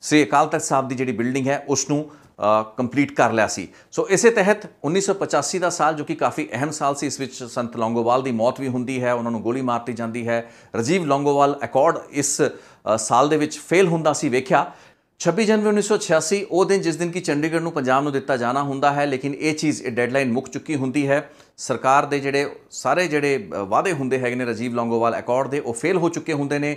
ਸ੍ਰੀ ਅਕਾਲ ਤਖਤ ਸਾਹਿਬ ਦੀ ਜਿਹੜੀ ਬਿਲਡਿੰਗ ਹੈ ਉਸ ਨੂੰ ਕੰਪਲੀਟ ਕਰ ਲਿਆ ਸੀ ਸੋ ਇਸੇ ਤਹਿਤ 1985 ਦਾ ਸਾਲ ਜੋ ਕਿ ਕਾਫੀ ਅਹਿਮ ਸਾਲ ਸੀ ਇਸ ਵਿੱਚ ਸੰਤ ਲੌਂਗੋਵਾਲ ਦੀ ਮੌਤ ਵੀ ਹੁੰਦੀ ਹੈ ਉਹਨਾਂ ਨੂੰ ਗੋਲੀ ਮਾਰਤੀ ਜਾਂਦੀ ਹੈ ਰਜੀਵ ਲੌਂਗੋਵਾਲ ਅਕੋਰਡ ਇਸ ਸਾਲ ਦੇ ਵਿੱਚ ਫੇਲ ਹੁੰਦਾ ਸੀ ਵੇਖਿਆ 26 ਜਨਵਰੀ 1986 ਉਹ ਦਿਨ ਜਿਸ ਦਿਨ ਕਿ ਚੰਡੀਗੜ੍ਹ ਨੂੰ ਪੰਜਾਬ ਨੂੰ ਦਿੱਤਾ ਜਾਣਾ ਹੁੰਦਾ ਹੈ ਲੇਕਿਨ ਇਹ ਚੀਜ਼ ਇਹ ਡੈਡਲਾਈਨ ਮੁੱਕ ਚੁੱਕੀ ਹੁੰਦੀ ਹੈ ਸਰਕਾਰ ਦੇ ਜਿਹੜੇ ਸਾਰੇ ਜਿਹੜੇ ਵਾਅਦੇ ਹੁੰਦੇ ਹੈਗੇ ਨੇ ਰਜੀਵ ਲੌਂਗੋਵਾਲ ਅਕੋਰਡ ਦੇ ਉਹ ਫੇਲ ਹੋ ਚੁੱਕੇ ਹੁੰਦੇ ਨੇ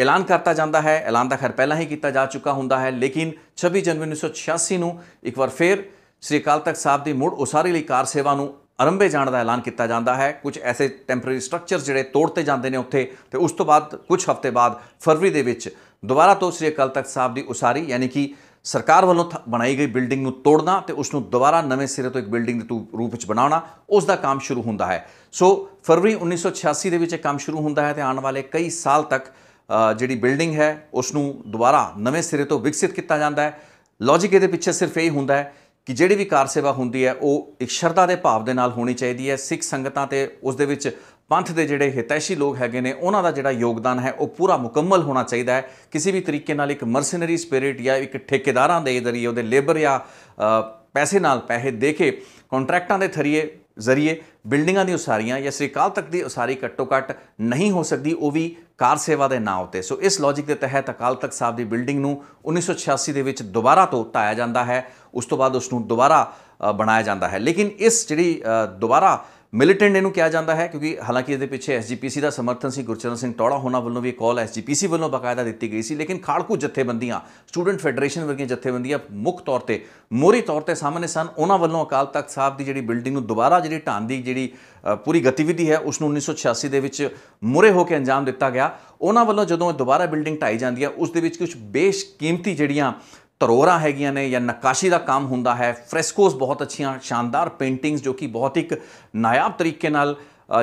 ਐਲਾਨ ਕਰਤਾ ਜਾਂਦਾ ਹੈ ਐਲਾਨ ਤਾਂ ਖੈਰ ਪਹਿਲਾਂ ਹੀ ਕੀਤਾ ਜਾ ਚੁੱਕਾ ਹੁੰਦਾ ਹੈ ਲੇਕਿਨ 26 ਜਨਵਰੀ 1986 ਨੂੰ ਇੱਕ ਵਾਰ ਫੇਰ ਸ੍ਰੀ ਅਕਾਲ ਤਖਤ ਸਾਹਿਬ ਦੀ ਮੁੜ ਉਸਾਰੀ ਲਈ ਕਾਰ ਸੇਵਾ ਨੂੰ ਅਰੰਭੇ ਜਾਣ ਦਾ ਐਲਾਨ ਕੀਤਾ ਜਾਂਦਾ ਹੈ ਕੁਝ ਐਸੇ ਟੈਂਪਰੇਰੀ ਸਟਰਕਚਰ ਜਿਹੜੇ ਤੋੜਤੇ ਜਾਂਦੇ ਨੇ ਉੱਥੇ ਤੇ ਉਸ ਤੋਂ ਬਾਅਦ ਕੁਝ ਹਫ਼ਤੇ ਬਾਅਦ ਫਰਵਰੀ ਦੇ ਵਿੱਚ ਦੁਬਾਰਾ ਤੋਂ ਸ੍ਰੀ ਅਕਾਲ ਤਖਤ ਸਾਹਿਬ ਦੀ ਉਸਾਰੀ ਯਾਨੀ ਕਿ ਸਰਕਾਰ ਵੱਲੋਂ ਬਣਾਈ ਗਈ ਬਿਲਡਿੰਗ ਨੂੰ ਤੋੜਨਾ ਤੇ ਉਸ ਨੂੰ ਦੁਬਾਰਾ ਨਵੇਂ ਸਿਰੇ ਤੋਂ ਇੱਕ ਬਿਲਡਿੰਗ ਦੇ ਰੂਪ ਵਿੱਚ ਬਣਾਉਣਾ ਉਸ ਦਾ ਕੰਮ ਸ਼ੁਰੂ ਹੁੰਦਾ ਹੈ ਸੋ ਫਰਵਰੀ 1986 ਦੇ ਵਿੱਚ ਇਹ ਕੰਮ ਸ਼ੁਰੂ ਹੁੰਦਾ ਹੈ ਤੇ ਆਉਣ ਵਾਲੇ ਕਈ ਸਾਲ ਤੱਕ ਜਿਹੜੀ ਬਿਲਡਿੰਗ ਹੈ ਉਸ ਨੂੰ ਦੁਬਾਰਾ ਨਵੇਂ ਸਿਰੇ ਤੋਂ ਵਿਕਸਿਤ ਕੀਤਾ ਜਾਂਦਾ ਹੈ ਲੌਜੀਕ ਇਹਦੇ ਪਿੱਛੇ ਸਿਰਫ ਇਹ ਹੁੰਦਾ ਹੈ ਕਿ ਜਿਹੜੀ ਵੀ ਕਾਰ ਸੇਵਾ ਹੁੰਦੀ ਹੈ ਉਹ ਇੱਕ ਸ਼ਰਧਾ ਦੇ ਭਾਵ ਦੇ ਨਾਲ ਹੋਣੀ ਚਾਹੀਦੀ ਹੈ ਸਿੱਖ ਸੰਗਤਾਂ ਤੇ ਉਸ ਦੇ ਵਿੱਚ ਪੰਥ ਦੇ ਜਿਹੜੇ ਹਿਤੈਸ਼ੀ ਲੋਕ ਹੈਗੇ ਨੇ ਉਹਨਾਂ ਦਾ ਜਿਹੜਾ ਯੋਗਦਾਨ ਹੈ ਉਹ ਪੂਰਾ ਮੁਕੰਮਲ ਹੋਣਾ ਚਾਹੀਦਾ ਹੈ ਕਿਸੇ ਵੀ ਤਰੀਕੇ ਨਾਲ ਇੱਕ ਮਰਸਨਰੀ ਸਪਿਰਿਟ ਜਾਂ ਇੱਕ ਠੇਕੇਦਾਰਾਂ ਦੇ ਜ਼ਰੀਏ ਉਹਦੇ ਲੇਬਰ ਜਾਂ ਪੈਸੇ ਨਾਲ ਪੈਸੇ ਦੇ ਕੇ ਕੰਟਰੈਕਟਾਂ ਦੇ ਥਰੀਏ ਜ਼ਰੀਏ ਬਿਲਡਿੰਗਾਂ ਦੀ ਉਸਾਰੀਆਂ ਜਾਂ ਸ੍ਰੀਕਾਲ ਤੱਕ ਦੀ ਉਸਾਰੀ ਘੱਟੋ ਘੱਟ ਨਹੀਂ ਹੋ ਸਕਦੀ ਉਹ ਵੀ ਕਾਰ ਸੇਵਾ ਦੇ ਨਾਂ ਉਤੇ ਸੋ ਇਸ ਲੌਜੀਕ ਦੇ ਤਹਿਤ ਅਕਾਲ ਤਖਤ ਸਾਹਿਬ ਦੀ ਬਿਲਡਿੰਗ ਨੂੰ 1986 ਦੇ ਵਿੱਚ ਦੁਬਾਰਾ ਤੋਂ ਟਾਇਆ ਜਾਂਦਾ ਹੈ ਉਸ ਤੋਂ ਬਾਅਦ ਉਸ ਨੂੰ ਦੁਬਾਰਾ ਬਣਾਇਆ ਜਾਂਦਾ ਹੈ ਲੇਕਿਨ ਇਸ ਜਿਹੜੀ ਦੁਬਾਰਾ ਮਿਲੀਟੈਂਟ ਇਹਨੂੰ ਕਿਹਾ ਜਾਂਦਾ ਹੈ ਕਿਉਂਕਿ ਹਾਲਾਂਕਿ ਇਹਦੇ ਪਿੱਛੇ ਐਸਜੀਪੀਸੀ ਦਾ ਸਮਰਥਨ ਸੀ ਗੁਰਚਰਨ ਸਿੰਘ ਟੋੜਾ ਹੋਣਾ ਵੱਲੋਂ ਵੀ ਕਾਲ ਐਸਜੀਪੀਸੀ ਵੱਲੋਂ ਬਕਾਇਦਾ ਦਿੱਤੀ ਗਈ ਸੀ ਲੇਕਿਨ ਖਾੜਕੂ ਜਥੇਬੰਦੀਆਂ ਸਟੂਡੈਂਟ ਫੈਡਰੇਸ਼ਨ ਵਰਗੀਆਂ ਜਥੇਬੰਦੀਆਂ ਮੁੱਖ ਤੌਰ ਤੇ ਮੋਰੀ ਤੌਰ ਤੇ ਸਾਹਮਣੇ ਸਨ ਉਹਨਾਂ ਵੱਲੋਂ ਅਕਾਲ ਤਖਤ ਸਾਹਿਬ ਦੀ ਜਿਹੜੀ ਬਿਲਡਿੰਗ ਨੂੰ ਦੁਬਾਰਾ ਜਿਹੜੀ ਢਾਣ ਦੀ ਜਿਹੜੀ ਪੂਰੀ ਗਤੀਵਿਧੀ ਹੈ ਉਸ ਨੂੰ 1986 ਦੇ ਵਿੱਚ ਮੋਰੇ ਹੋ ਕੇ ਅੰਜਾਮ ਦਿੱਤਾ ਗਿਆ ਉਹਨਾਂ ਵੱਲੋਂ ਜਦੋਂ ਦੁਬਾਰਾ ਬਿਲਡਿੰਗ ਢਾਈ ਜਾਂਦੀ ਹੈ ਉਸ ਦੇ ਵਿੱਚ ਕੁਝ ਬੇਸ਼ਕੀਮਤੀ ਜਿਹੜੀਆਂ ਤਰੋਰਾ ਹੈਗੀਆਂ ਨੇ ਜਾਂ ਨਕਾਸ਼ੀ ਦਾ ਕੰਮ ਹੁੰਦਾ ਹੈ ਫ੍ਰੈਸਕੋਸ ਬਹੁਤ ਅੱਛੀਆਂ ਸ਼ਾਨਦਾਰ ਪੇਂਟਿੰਗਸ ਜੋ ਕਿ ਬਹੁਤ ਇੱਕ ਨਾਇਆਬ ਤਰੀਕੇ ਨਾਲ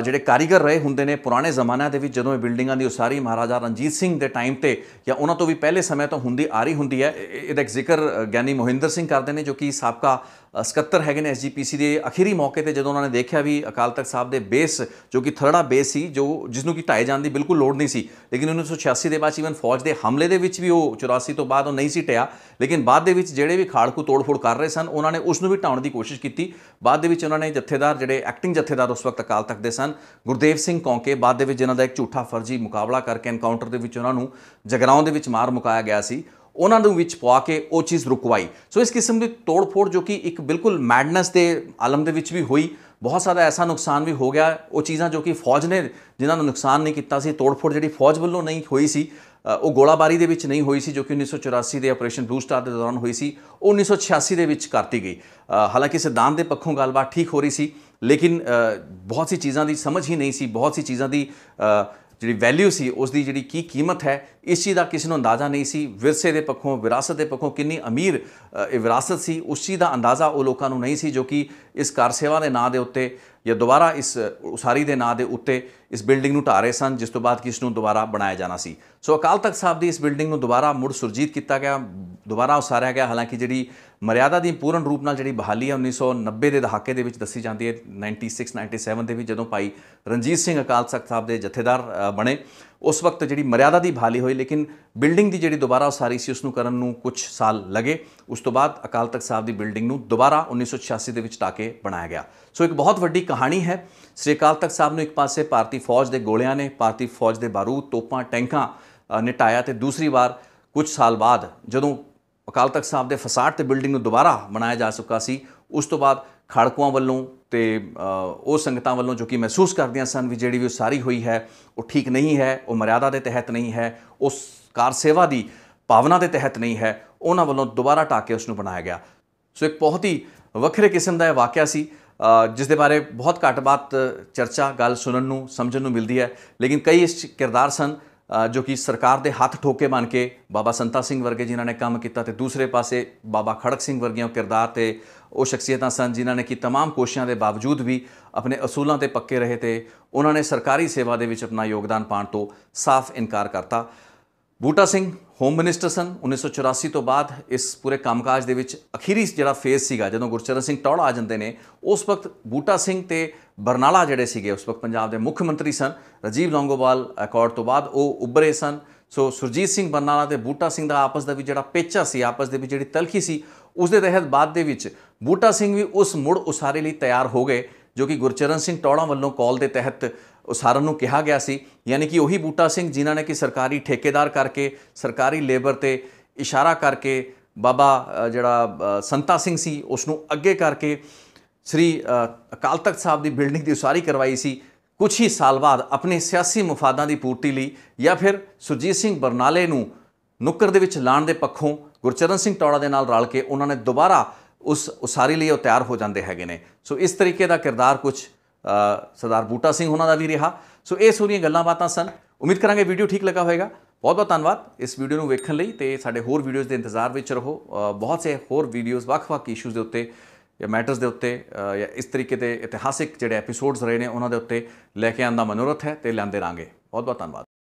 ਜਿਹੜੇ ਕਾਰੀਗਰ ਰਹੇ ਹੁੰਦੇ ਨੇ ਪੁਰਾਣੇ ਜ਼ਮਾਨਿਆਂ ਦੇ ਵਿੱਚ ਜਦੋਂ ਇਹ ਬਿਲਡਿੰਗਾਂ ਦੀ ਉਸਾਰੀ ਮਹਾਰਾਜਾ ਰਣਜੀਤ ਸਿੰਘ ਦੇ ਟਾਈਮ ਤੇ ਜਾਂ ਉਹਨਾਂ ਤੋਂ ਵੀ ਪਹਿਲੇ ਸਮੇਂ ਤੋਂ ਹੁੰਦੀ ਆ ਰਹੀ ਹੁੰਦੀ ਹੈ ਇਹਦਾ ਜ਼ਿਕਰ ਗਿਆਨੀ ਮੋਹਿੰਦਰ ਸਿੰਘ ਕਰਦੇ ਨੇ ਜੋ ਕਿ ਸਾਬਕਾ ਸਕੱਤਰ ਹੈਗੇ ਨੇ ਐਸਜੀਪੀਸੀ ਦੇ ਅਖੀਰੀ ਮੌਕੇ ਤੇ ਜਦੋਂ ਉਹਨਾਂ ਨੇ ਦੇਖਿਆ ਵੀ ਅਕਾਲ ਤਖਤ ਸਾਹਿਬ ਦੇ ਬੇਸ ਜੋ ਕਿ ਥਰੜਾ ਬੇਸ ਸੀ ਜੋ ਜਿਸ ਨੂੰ ਕਿ ਢਾਏ ਜਾਣ ਦੀ ਬਿਲਕੁਲ ਲੋੜ ਨਹੀਂ ਸੀ ਲੇਕਿਨ 1986 ਦੇ ਬਾਅਦ ਇਵਨ ਫੌਜ ਦੇ ਹਮਲੇ ਦੇ ਵਿੱਚ ਵੀ ਉਹ 84 ਤੋਂ ਬਾਅਦ ਉਹ ਨਹੀਂ ਸੀ ਟਿਆ ਲੇਕਿਨ ਬਾਅਦ ਦੇ ਵਿੱਚ ਜਿਹੜੇ ਵੀ ਖਾੜਕੂ ਤੋੜਫੋੜ ਕਰ ਰਹੇ ਸਨ ਉਹਨਾਂ ਨੇ ਉਸ ਨੂੰ ਵੀ ਢਾਉਣ ਦੀ ਕੋਸ਼ਿਸ਼ ਕੀਤੀ ਬਾਅਦ ਦੇ ਵਿੱਚ ਉਹਨਾਂ ਨੇ ਜਥੇਦਾਰ ਜਿਹੜੇ ਐਕਟਿੰਗ ਜਥੇਦਾਰ ਉਸ ਵਕਤ ਅਕਾਲ ਤਖਤ ਦੇ ਸਨ ਗੁਰਦੇਵ ਸਿੰਘ ਕੌਂਕੇ ਬਾਅਦ ਦੇ ਵਿੱਚ ਜਿਨ੍ਹਾਂ ਦਾ ਇੱਕ ਝੂਠਾ ਫਰਜ਼ੀ ਮੁਕਾਬਲਾ ਕਰਕੇ ਐਨਕਾਊਂਟਰ ਦੇ ਵਿੱਚ ਉਹਨਾਂ ਨੂੰ ਜਗਰਾਉਂ ਦੇ ਵਿੱਚ ਮਾਰ ਮੁਕਾਇਆ ਗਿਆ ਸੀ ਉਹਨਾਂ ਨੂੰ ਵਿੱਚ ਪਵਾ ਕੇ ਉਹ ਚੀਜ਼ ਰੁਕਵਾਈ ਸੋ ਇਸ ਕਿਸਮ ਦੀ ਤੋੜਫੋੜ ਜੋ ਕਿ ਇੱਕ ਬਿਲਕੁਲ ਮੈਡਨੈਸ ਦੇ ਆਲਮ ਦੇ ਵਿੱਚ ਵੀ ਹੋਈ ਬਹੁਤ ਸਾਰਾ ਐਸਾ ਨੁਕਸਾਨ ਵੀ ਹੋ ਗਿਆ ਉਹ ਚੀਜ਼ਾਂ ਜੋ ਕਿ ਫੌਜ ਨੇ ਜਿਨ੍ਹਾਂ ਨੂੰ ਨੁਕਸਾਨ ਨਹੀਂ ਕੀਤਾ ਸੀ ਤੋੜਫੋੜ ਜਿਹੜੀ ਫੌਜ ਵੱਲੋਂ ਨਹੀਂ ਹੋਈ ਸੀ ਉਹ ਗੋਲਾਬਾਰੀ ਦੇ ਵਿੱਚ ਨਹੀਂ ਹੋਈ ਸੀ ਜੋ ਕਿ 1984 ਦੇ ਆਪਰੇਸ਼ਨ ਬਲੂ ਸਟਾਰ ਦੇ ਦੌਰਾਨ ਹੋਈ ਸੀ ਉਹ 1986 ਦੇ ਵਿੱਚ ਕਰਤੀ ਗਈ ਹਾਲਾਂਕਿ ਸਿਧਾਂਤ ਦੇ ਪੱਖੋਂ ਗੱਲਬਾਤ ਠੀਕ ਹੋ ਰਹੀ ਸੀ ਲੇਕਿਨ ਬਹੁਤ ਸੀ ਚੀਜ਼ਾਂ ਦੀ ਸਮਝ ਹੀ ਨਹੀਂ ਸੀ ਬਹੁਤ ਸੀ ਚੀਜ਼ਾਂ ਦੀ ਜਿਹੜੀ ਵੈਲਿਊ ਸੀ ਉਸ ਦੀ ਜਿਹੜੀ ਕੀ ਕੀਮਤ ਹੈ ਇਸ ਚੀਜ਼ ਦਾ ਕਿਸੇ ਨੂੰ ਅੰਦਾਜ਼ਾ ਨਹੀਂ ਸੀ ਵਿਰਸੇ ਦੇ ਪੱਖੋਂ ਵਿਰਾਸਤ ਦੇ ਪੱਖੋਂ ਕਿੰਨੀ ਅਮੀਰ ਇਹ ਵਿਰਾਸਤ ਸੀ ਉਸ ਚੀਜ਼ ਦਾ ਅੰਦਾਜ਼ਾ ਉਹ ਲੋਕਾਂ ਨੂੰ ਨਹੀਂ ਸੀ ਜੋ ਕਿ ਇਸ ਕਾਰ ਸੇਵਾ ਦੇ ਨਾਂ ਦੇ ਉੱਤੇ ਜਾਂ ਦੁਬਾਰਾ ਇਸ ਉਸਾਰੀ ਦੇ ਨਾਂ ਦੇ ਉੱਤੇ ਇਸ ਬਿਲਡਿੰਗ ਨੂੰ ਢਾ ਰਹੇ ਸਨ ਜਿਸ ਤੋਂ ਬਾਅਦ ਕਿ ਇਸ ਨੂੰ ਦੁਬਾਰਾ ਬਣਾਇਆ ਜਾਣਾ ਸੀ ਸੋ ਅਕਾਲ ਤਖਤ ਸਾਹਿਬ ਦੀ ਇਸ ਬਿਲਡਿੰਗ ਨੂੰ ਦੁਬਾਰਾ ਮੁੜ ਸੁਰਜੀਤ ਕੀਤਾ ਗਿਆ ਦੁਬਾਰਾ ਉਸਾਰਿਆ ਗਿਆ ਹਾਲਾਂਕਿ ਜਿਹੜੀ ਮਰਿਆਦਾ ਦੀ ਪੂਰਨ ਰੂਪ ਨਾਲ ਜਿਹੜੀ ਬਹਾਲੀ ਹੈ 1990 ਦੇ ਦਹਾਕੇ ਦੇ ਵਿੱਚ ਦੱਸੀ ਜਾਂਦੀ ਹੈ 96 97 ਦੇ ਵਿੱਚ ਜਦੋਂ ਭਾਈ ਰਣਜੀਤ ਸਿੰਘ ਅਕਾਲ ਤਖਤ ਸਾਹਿਬ ਦੇ ਜਥੇਦਾਰ ਬਣੇ ਉਸ ਵਕਤ ਜਿਹੜੀ ਮਰਿਆਦਾ ਦੀ ਭਾਲੀ ਹੋਈ ਲੇਕਿਨ ਬਿਲਡਿੰਗ ਦੀ ਜਿਹੜੀ ਦੁਬਾਰਾ ਉਸਾਰੀ ਸੀ ਉਸ ਨੂੰ ਕਰਨ ਨੂੰ ਕੁਝ ਸਾਲ ਲੱਗੇ ਉਸ ਤੋਂ ਬਾਅਦ ਅਕਾਲ ਤਖਤ ਸਾਹਿਬ ਦੀ ਬਿਲਡਿੰਗ ਨੂੰ ਦੁਬਾਰਾ 1986 ਦੇ ਵਿੱਚ ਟਾਕੇ ਬਣਾਇਆ ਗਿਆ ਸੋ ਇੱਕ ਬਹੁਤ ਵੱਡੀ ਕਹਾਣੀ ਹੈ ਸ੍ਰੀ ਅਕਾਲ ਤਖਤ ਸਾਹਿਬ ਨੂੰ ਇੱਕ ਪਾਸੇ ਭਾਰਤੀ ਫੌਜ ਦੇ ਗੋਲਿਆਂ ਨੇ ਭਾਰਤੀ ਫੌਜ ਦੇ ਬਾਰੂਦ ਤੋਪਾਂ ਟੈਂਕਾਂ ਨਿਟਾਇਆ ਤੇ ਦੂਸਰੀ ਵਾਰ ਕੁਝ ਸਾਲ ਬਾਅਦ ਜਦੋਂ ਅਕਾਲ ਤਖਤ ਸਾਹਿਬ ਦੇ ਫਸਾੜ ਤੇ ਬਿਲਡਿੰਗ ਨੂੰ ਦੁਬਾਰਾ ਬਣਾਇਆ ਜਾ ਚੁੱਕਾ ਸੀ ਉਸ ਤੋਂ ਬਾਅਦ ਖੜਕੂਆਂ ਵੱਲੋਂ ਤੇ ਉਹ ਸੰਗਤਾਂ ਵੱਲੋਂ ਜੋ ਕਿ ਮਹਿਸੂਸ ਕਰਦੀਆਂ ਸਨ ਵੀ ਜਿਹੜੀ ਵੀ ਸਾਰੀ ਹੋਈ ਹੈ ਉਹ ਠੀਕ ਨਹੀਂ ਹੈ ਉਹ ਮਰਿਆਦਾ ਦੇ ਤਹਿਤ ਨਹੀਂ ਹੈ ਉਸ ਕਾਰ ਸੇਵਾ ਦੀ ਭਾਵਨਾ ਦੇ ਤਹਿਤ ਨਹੀਂ ਹੈ ਉਹਨਾਂ ਵੱਲੋਂ ਦੁਬਾਰਾ ਟਾਕੇ ਉਸ ਨੂੰ ਬਣਾਇਆ ਗਿਆ ਸੋ ਇੱਕ ਬਹੁਤ ਹੀ ਵੱਖਰੇ ਕਿਸਮ ਦਾ ਇਹ ਵਾਕਿਆ ਸੀ ਜਿਸ ਦੇ ਬਾਰੇ ਬਹੁਤ ਘੱਟ ਬਾਤ ਚਰਚਾ ਗੱਲ ਸੁਣਨ ਨੂੰ ਸਮਝਣ ਨੂੰ ਮਿਲਦੀ ਹੈ ਲੇਕਿਨ ਕਈ ਇਸ ਕਿਰਦਾਰ ਸਨ ਜੋ ਕਿ ਸਰਕਾਰ ਦੇ ਹੱਥ ਠੋਕੇ ਬਣ ਕੇ ਬਾਬਾ ਸੰਤਾ ਸਿੰਘ ਵਰਗੇ ਜਿਨ੍ਹਾਂ ਨੇ ਕੰਮ ਕੀਤਾ ਤੇ ਦੂਸਰੇ ਪਾਸੇ ਬਾਬਾ ਖੜਕ ਸਿੰਘ ਵਰਗੀਆਂ ਕਿਰਦਾਰ ਤੇ ਉਹ ਸ਼ਖਸੀਅਤਾਂ ਸਨ ਜਿਨ੍ਹਾਂ ਨੇ ਕਿ तमाम ਕੋਸ਼ਿਆਂ ਦੇ ਬਾਵਜੂਦ ਵੀ ਆਪਣੇ ਅਸੂਲਾਂ ਤੇ ਪੱਕੇ ਰਹੇ ਤੇ ਉਹਨਾਂ ਨੇ ਸਰਕਾਰੀ ਸੇਵਾ ਦੇ ਵਿੱਚ ਆਪਣਾ ਯੋਗਦਾਨ ਪਾਉਣ ਤੋਂ ਸਾਫ਼ ਇਨਕਾਰ ਕਰਤਾ ਬੂਟਾ ਸਿੰਘ ਹੋਮ ਮਿਨਿਸਟਰ ਸਨ 1984 ਤੋਂ ਬਾਅਦ ਇਸ ਪੂਰੇ ਕੰਮਕਾਜ ਦੇ ਵਿੱਚ ਅਖੀਰੀ ਜਿਹੜਾ ਫੇਜ਼ ਸੀਗਾ ਜਦੋਂ ਗੁਰਚਰਨ ਸਿੰਘ ਟੌੜ ਆ ਜਾਂਦੇ ਨੇ ਉਸ ਵਕਤ ਬੂਟਾ ਸਿੰਘ ਤੇ ਬਰਨਾਲਾ ਜਿਹੜੇ ਸੀਗੇ ਉਸ ਵਕਤ ਪੰਜਾਬ ਦੇ ਮੁੱਖ ਮੰਤਰੀ ਸਨ ਰਜੀਵ ਲੌਂਗੋਵਾਲ ਅਕੋਰਡ ਤੋਂ ਬਾਅਦ ਉਹ ਉੱਭਰੇ ਸਨ ਸੋ ਸੁਰਜੀਤ ਸਿੰਘ ਬਰਨਾਲਾ ਤੇ ਬੂਟਾ ਸਿੰਘ ਦਾ ਆਪਸ ਦਾ ਵੀ ਜਿਹੜਾ ਪੇਚਾ ਸੀ ਆਪਸ ਦੇ ਵਿੱਚ ਜਿਹੜੀ ਤਲਖੀ ਸੀ ਉਸ ਦੇ ਤਹਿਤ ਬਾਅਦ ਦੇ ਵਿੱਚ ਬੂਟਾ ਸਿੰਘ ਵੀ ਉਸ ਮੁੜ ਉਸਾਰੇ ਲਈ ਤਿਆਰ ਹੋ ਗਏ ਜੋ ਕਿ ਗੁਰਚਰਨ ਸਿੰਘ ਟੌੜਾ ਵੱਲੋਂ ਕਾਲ ਦੇ ਤਹਿਤ ਉਸਾਰਨ ਨੂੰ ਕਿਹਾ ਗਿਆ ਸੀ ਯਾਨੀ ਕਿ ਉਹੀ ਬੂਟਾ ਸਿੰਘ ਜਿਨ੍ਹਾਂ ਨੇ ਕਿ ਸਰਕਾਰੀ ਠੇਕੇਦਾਰ ਕਰਕੇ ਸਰਕਾਰੀ ਲੇਬਰ ਤੇ ਇਸ਼ਾਰਾ ਕਰਕੇ ਬਾਬਾ ਜਿਹੜਾ ਸੰਤਾ ਸਿੰਘ ਸੀ ਉਸ ਨੂੰ ਅੱਗੇ ਕਰਕੇ ਸ੍ਰੀ ਅਕਾਲ ਤਖਤ ਸਾਹਿਬ ਦੀ ਬਿਲਡਿੰਗ ਦੀ ਉਸਾਰੀ ਕਰਵਾਈ ਸੀ ਕੁਝ ਹੀ ਸਾਲ ਬਾਅਦ ਆਪਣੇ ਸਿਆਸੀ ਮਫਾਦਾਂ ਦੀ ਪੂਰਤੀ ਲਈ ਜਾਂ ਫਿਰ ਸੁਰਜੀਤ ਸਿੰਘ ਬਰਨਾਲੇ ਨੂੰ ਨੁੱਕਰ ਦੇ ਵਿੱਚ ਲਾਣ ਦੇ ਪੱਖੋਂ ਗੁਰਚਰਨ ਸਿੰਘ ਟੌੜਾ ਦੇ ਨਾਲ ਰਲ ਕੇ ਉਹਨਾਂ ਨੇ ਦੁਬਾਰਾ ਉਸ ਉਸਾਰੀ ਲਈ ਉਹ ਤਿਆਰ ਹੋ ਜਾਂਦੇ ਹੈਗੇ ਨੇ ਸੋ ਇਸ ਤਰੀਕੇ ਦਾ ਕਿਰਦਾਰ ਕੁਝ ਸਰਦਾਰ ਬੂਟਾ ਸਿੰਘ ਉਹਨਾਂ ਦਾ ਵੀ ਰਿਹਾ ਸੋ ਇਹ ਸੋਰੀਆਂ ਗੱਲਾਂ ਬਾਤਾਂ ਸਨ ਉਮੀਦ ਕਰਾਂਗੇ ਵੀਡੀਓ ਠੀਕ ਲੱਗਾ ਹੋਵੇਗਾ ਬਹੁਤ ਬਹੁਤ ਧੰਨਵਾਦ ਇਸ ਵੀਡੀਓ ਨੂੰ ਵੇਖਣ ਲਈ ਤੇ ਸਾਡੇ ਹੋਰ ਵੀਡੀਓਜ਼ ਦੇ ਇੰਤਜ਼ਾਰ ਵਿੱਚ ਰਹੋ ਬਹੁਤ ਸੇ ਹੋਰ ਵੀਡੀਓਜ਼ ਵੱਖ-ਵੱਖ ਇਸ਼ੂਜ਼ ਦੇ ਉੱਤੇ ਜਾਂ ਮੈਟਰਸ ਦੇ ਉੱਤੇ ਜਾਂ ਇਸ ਤਰੀਕੇ ਦੇ ਇਤਿਹਾਸਿਕ ਜਿਹੜੇ ਐਪੀਸੋਡਸ ਰਹੇ ਨੇ ਉਹਨਾਂ ਦੇ ਉੱਤੇ ਲੈ ਕੇ ਆਂਦਾ ਮਨੋਰਥ ਹੈ ਤੇ ਲਿਆਂਦੇ ਰਾਂਗੇ ਬਹੁਤ ਬਹੁਤ ਧੰਨਵਾਦ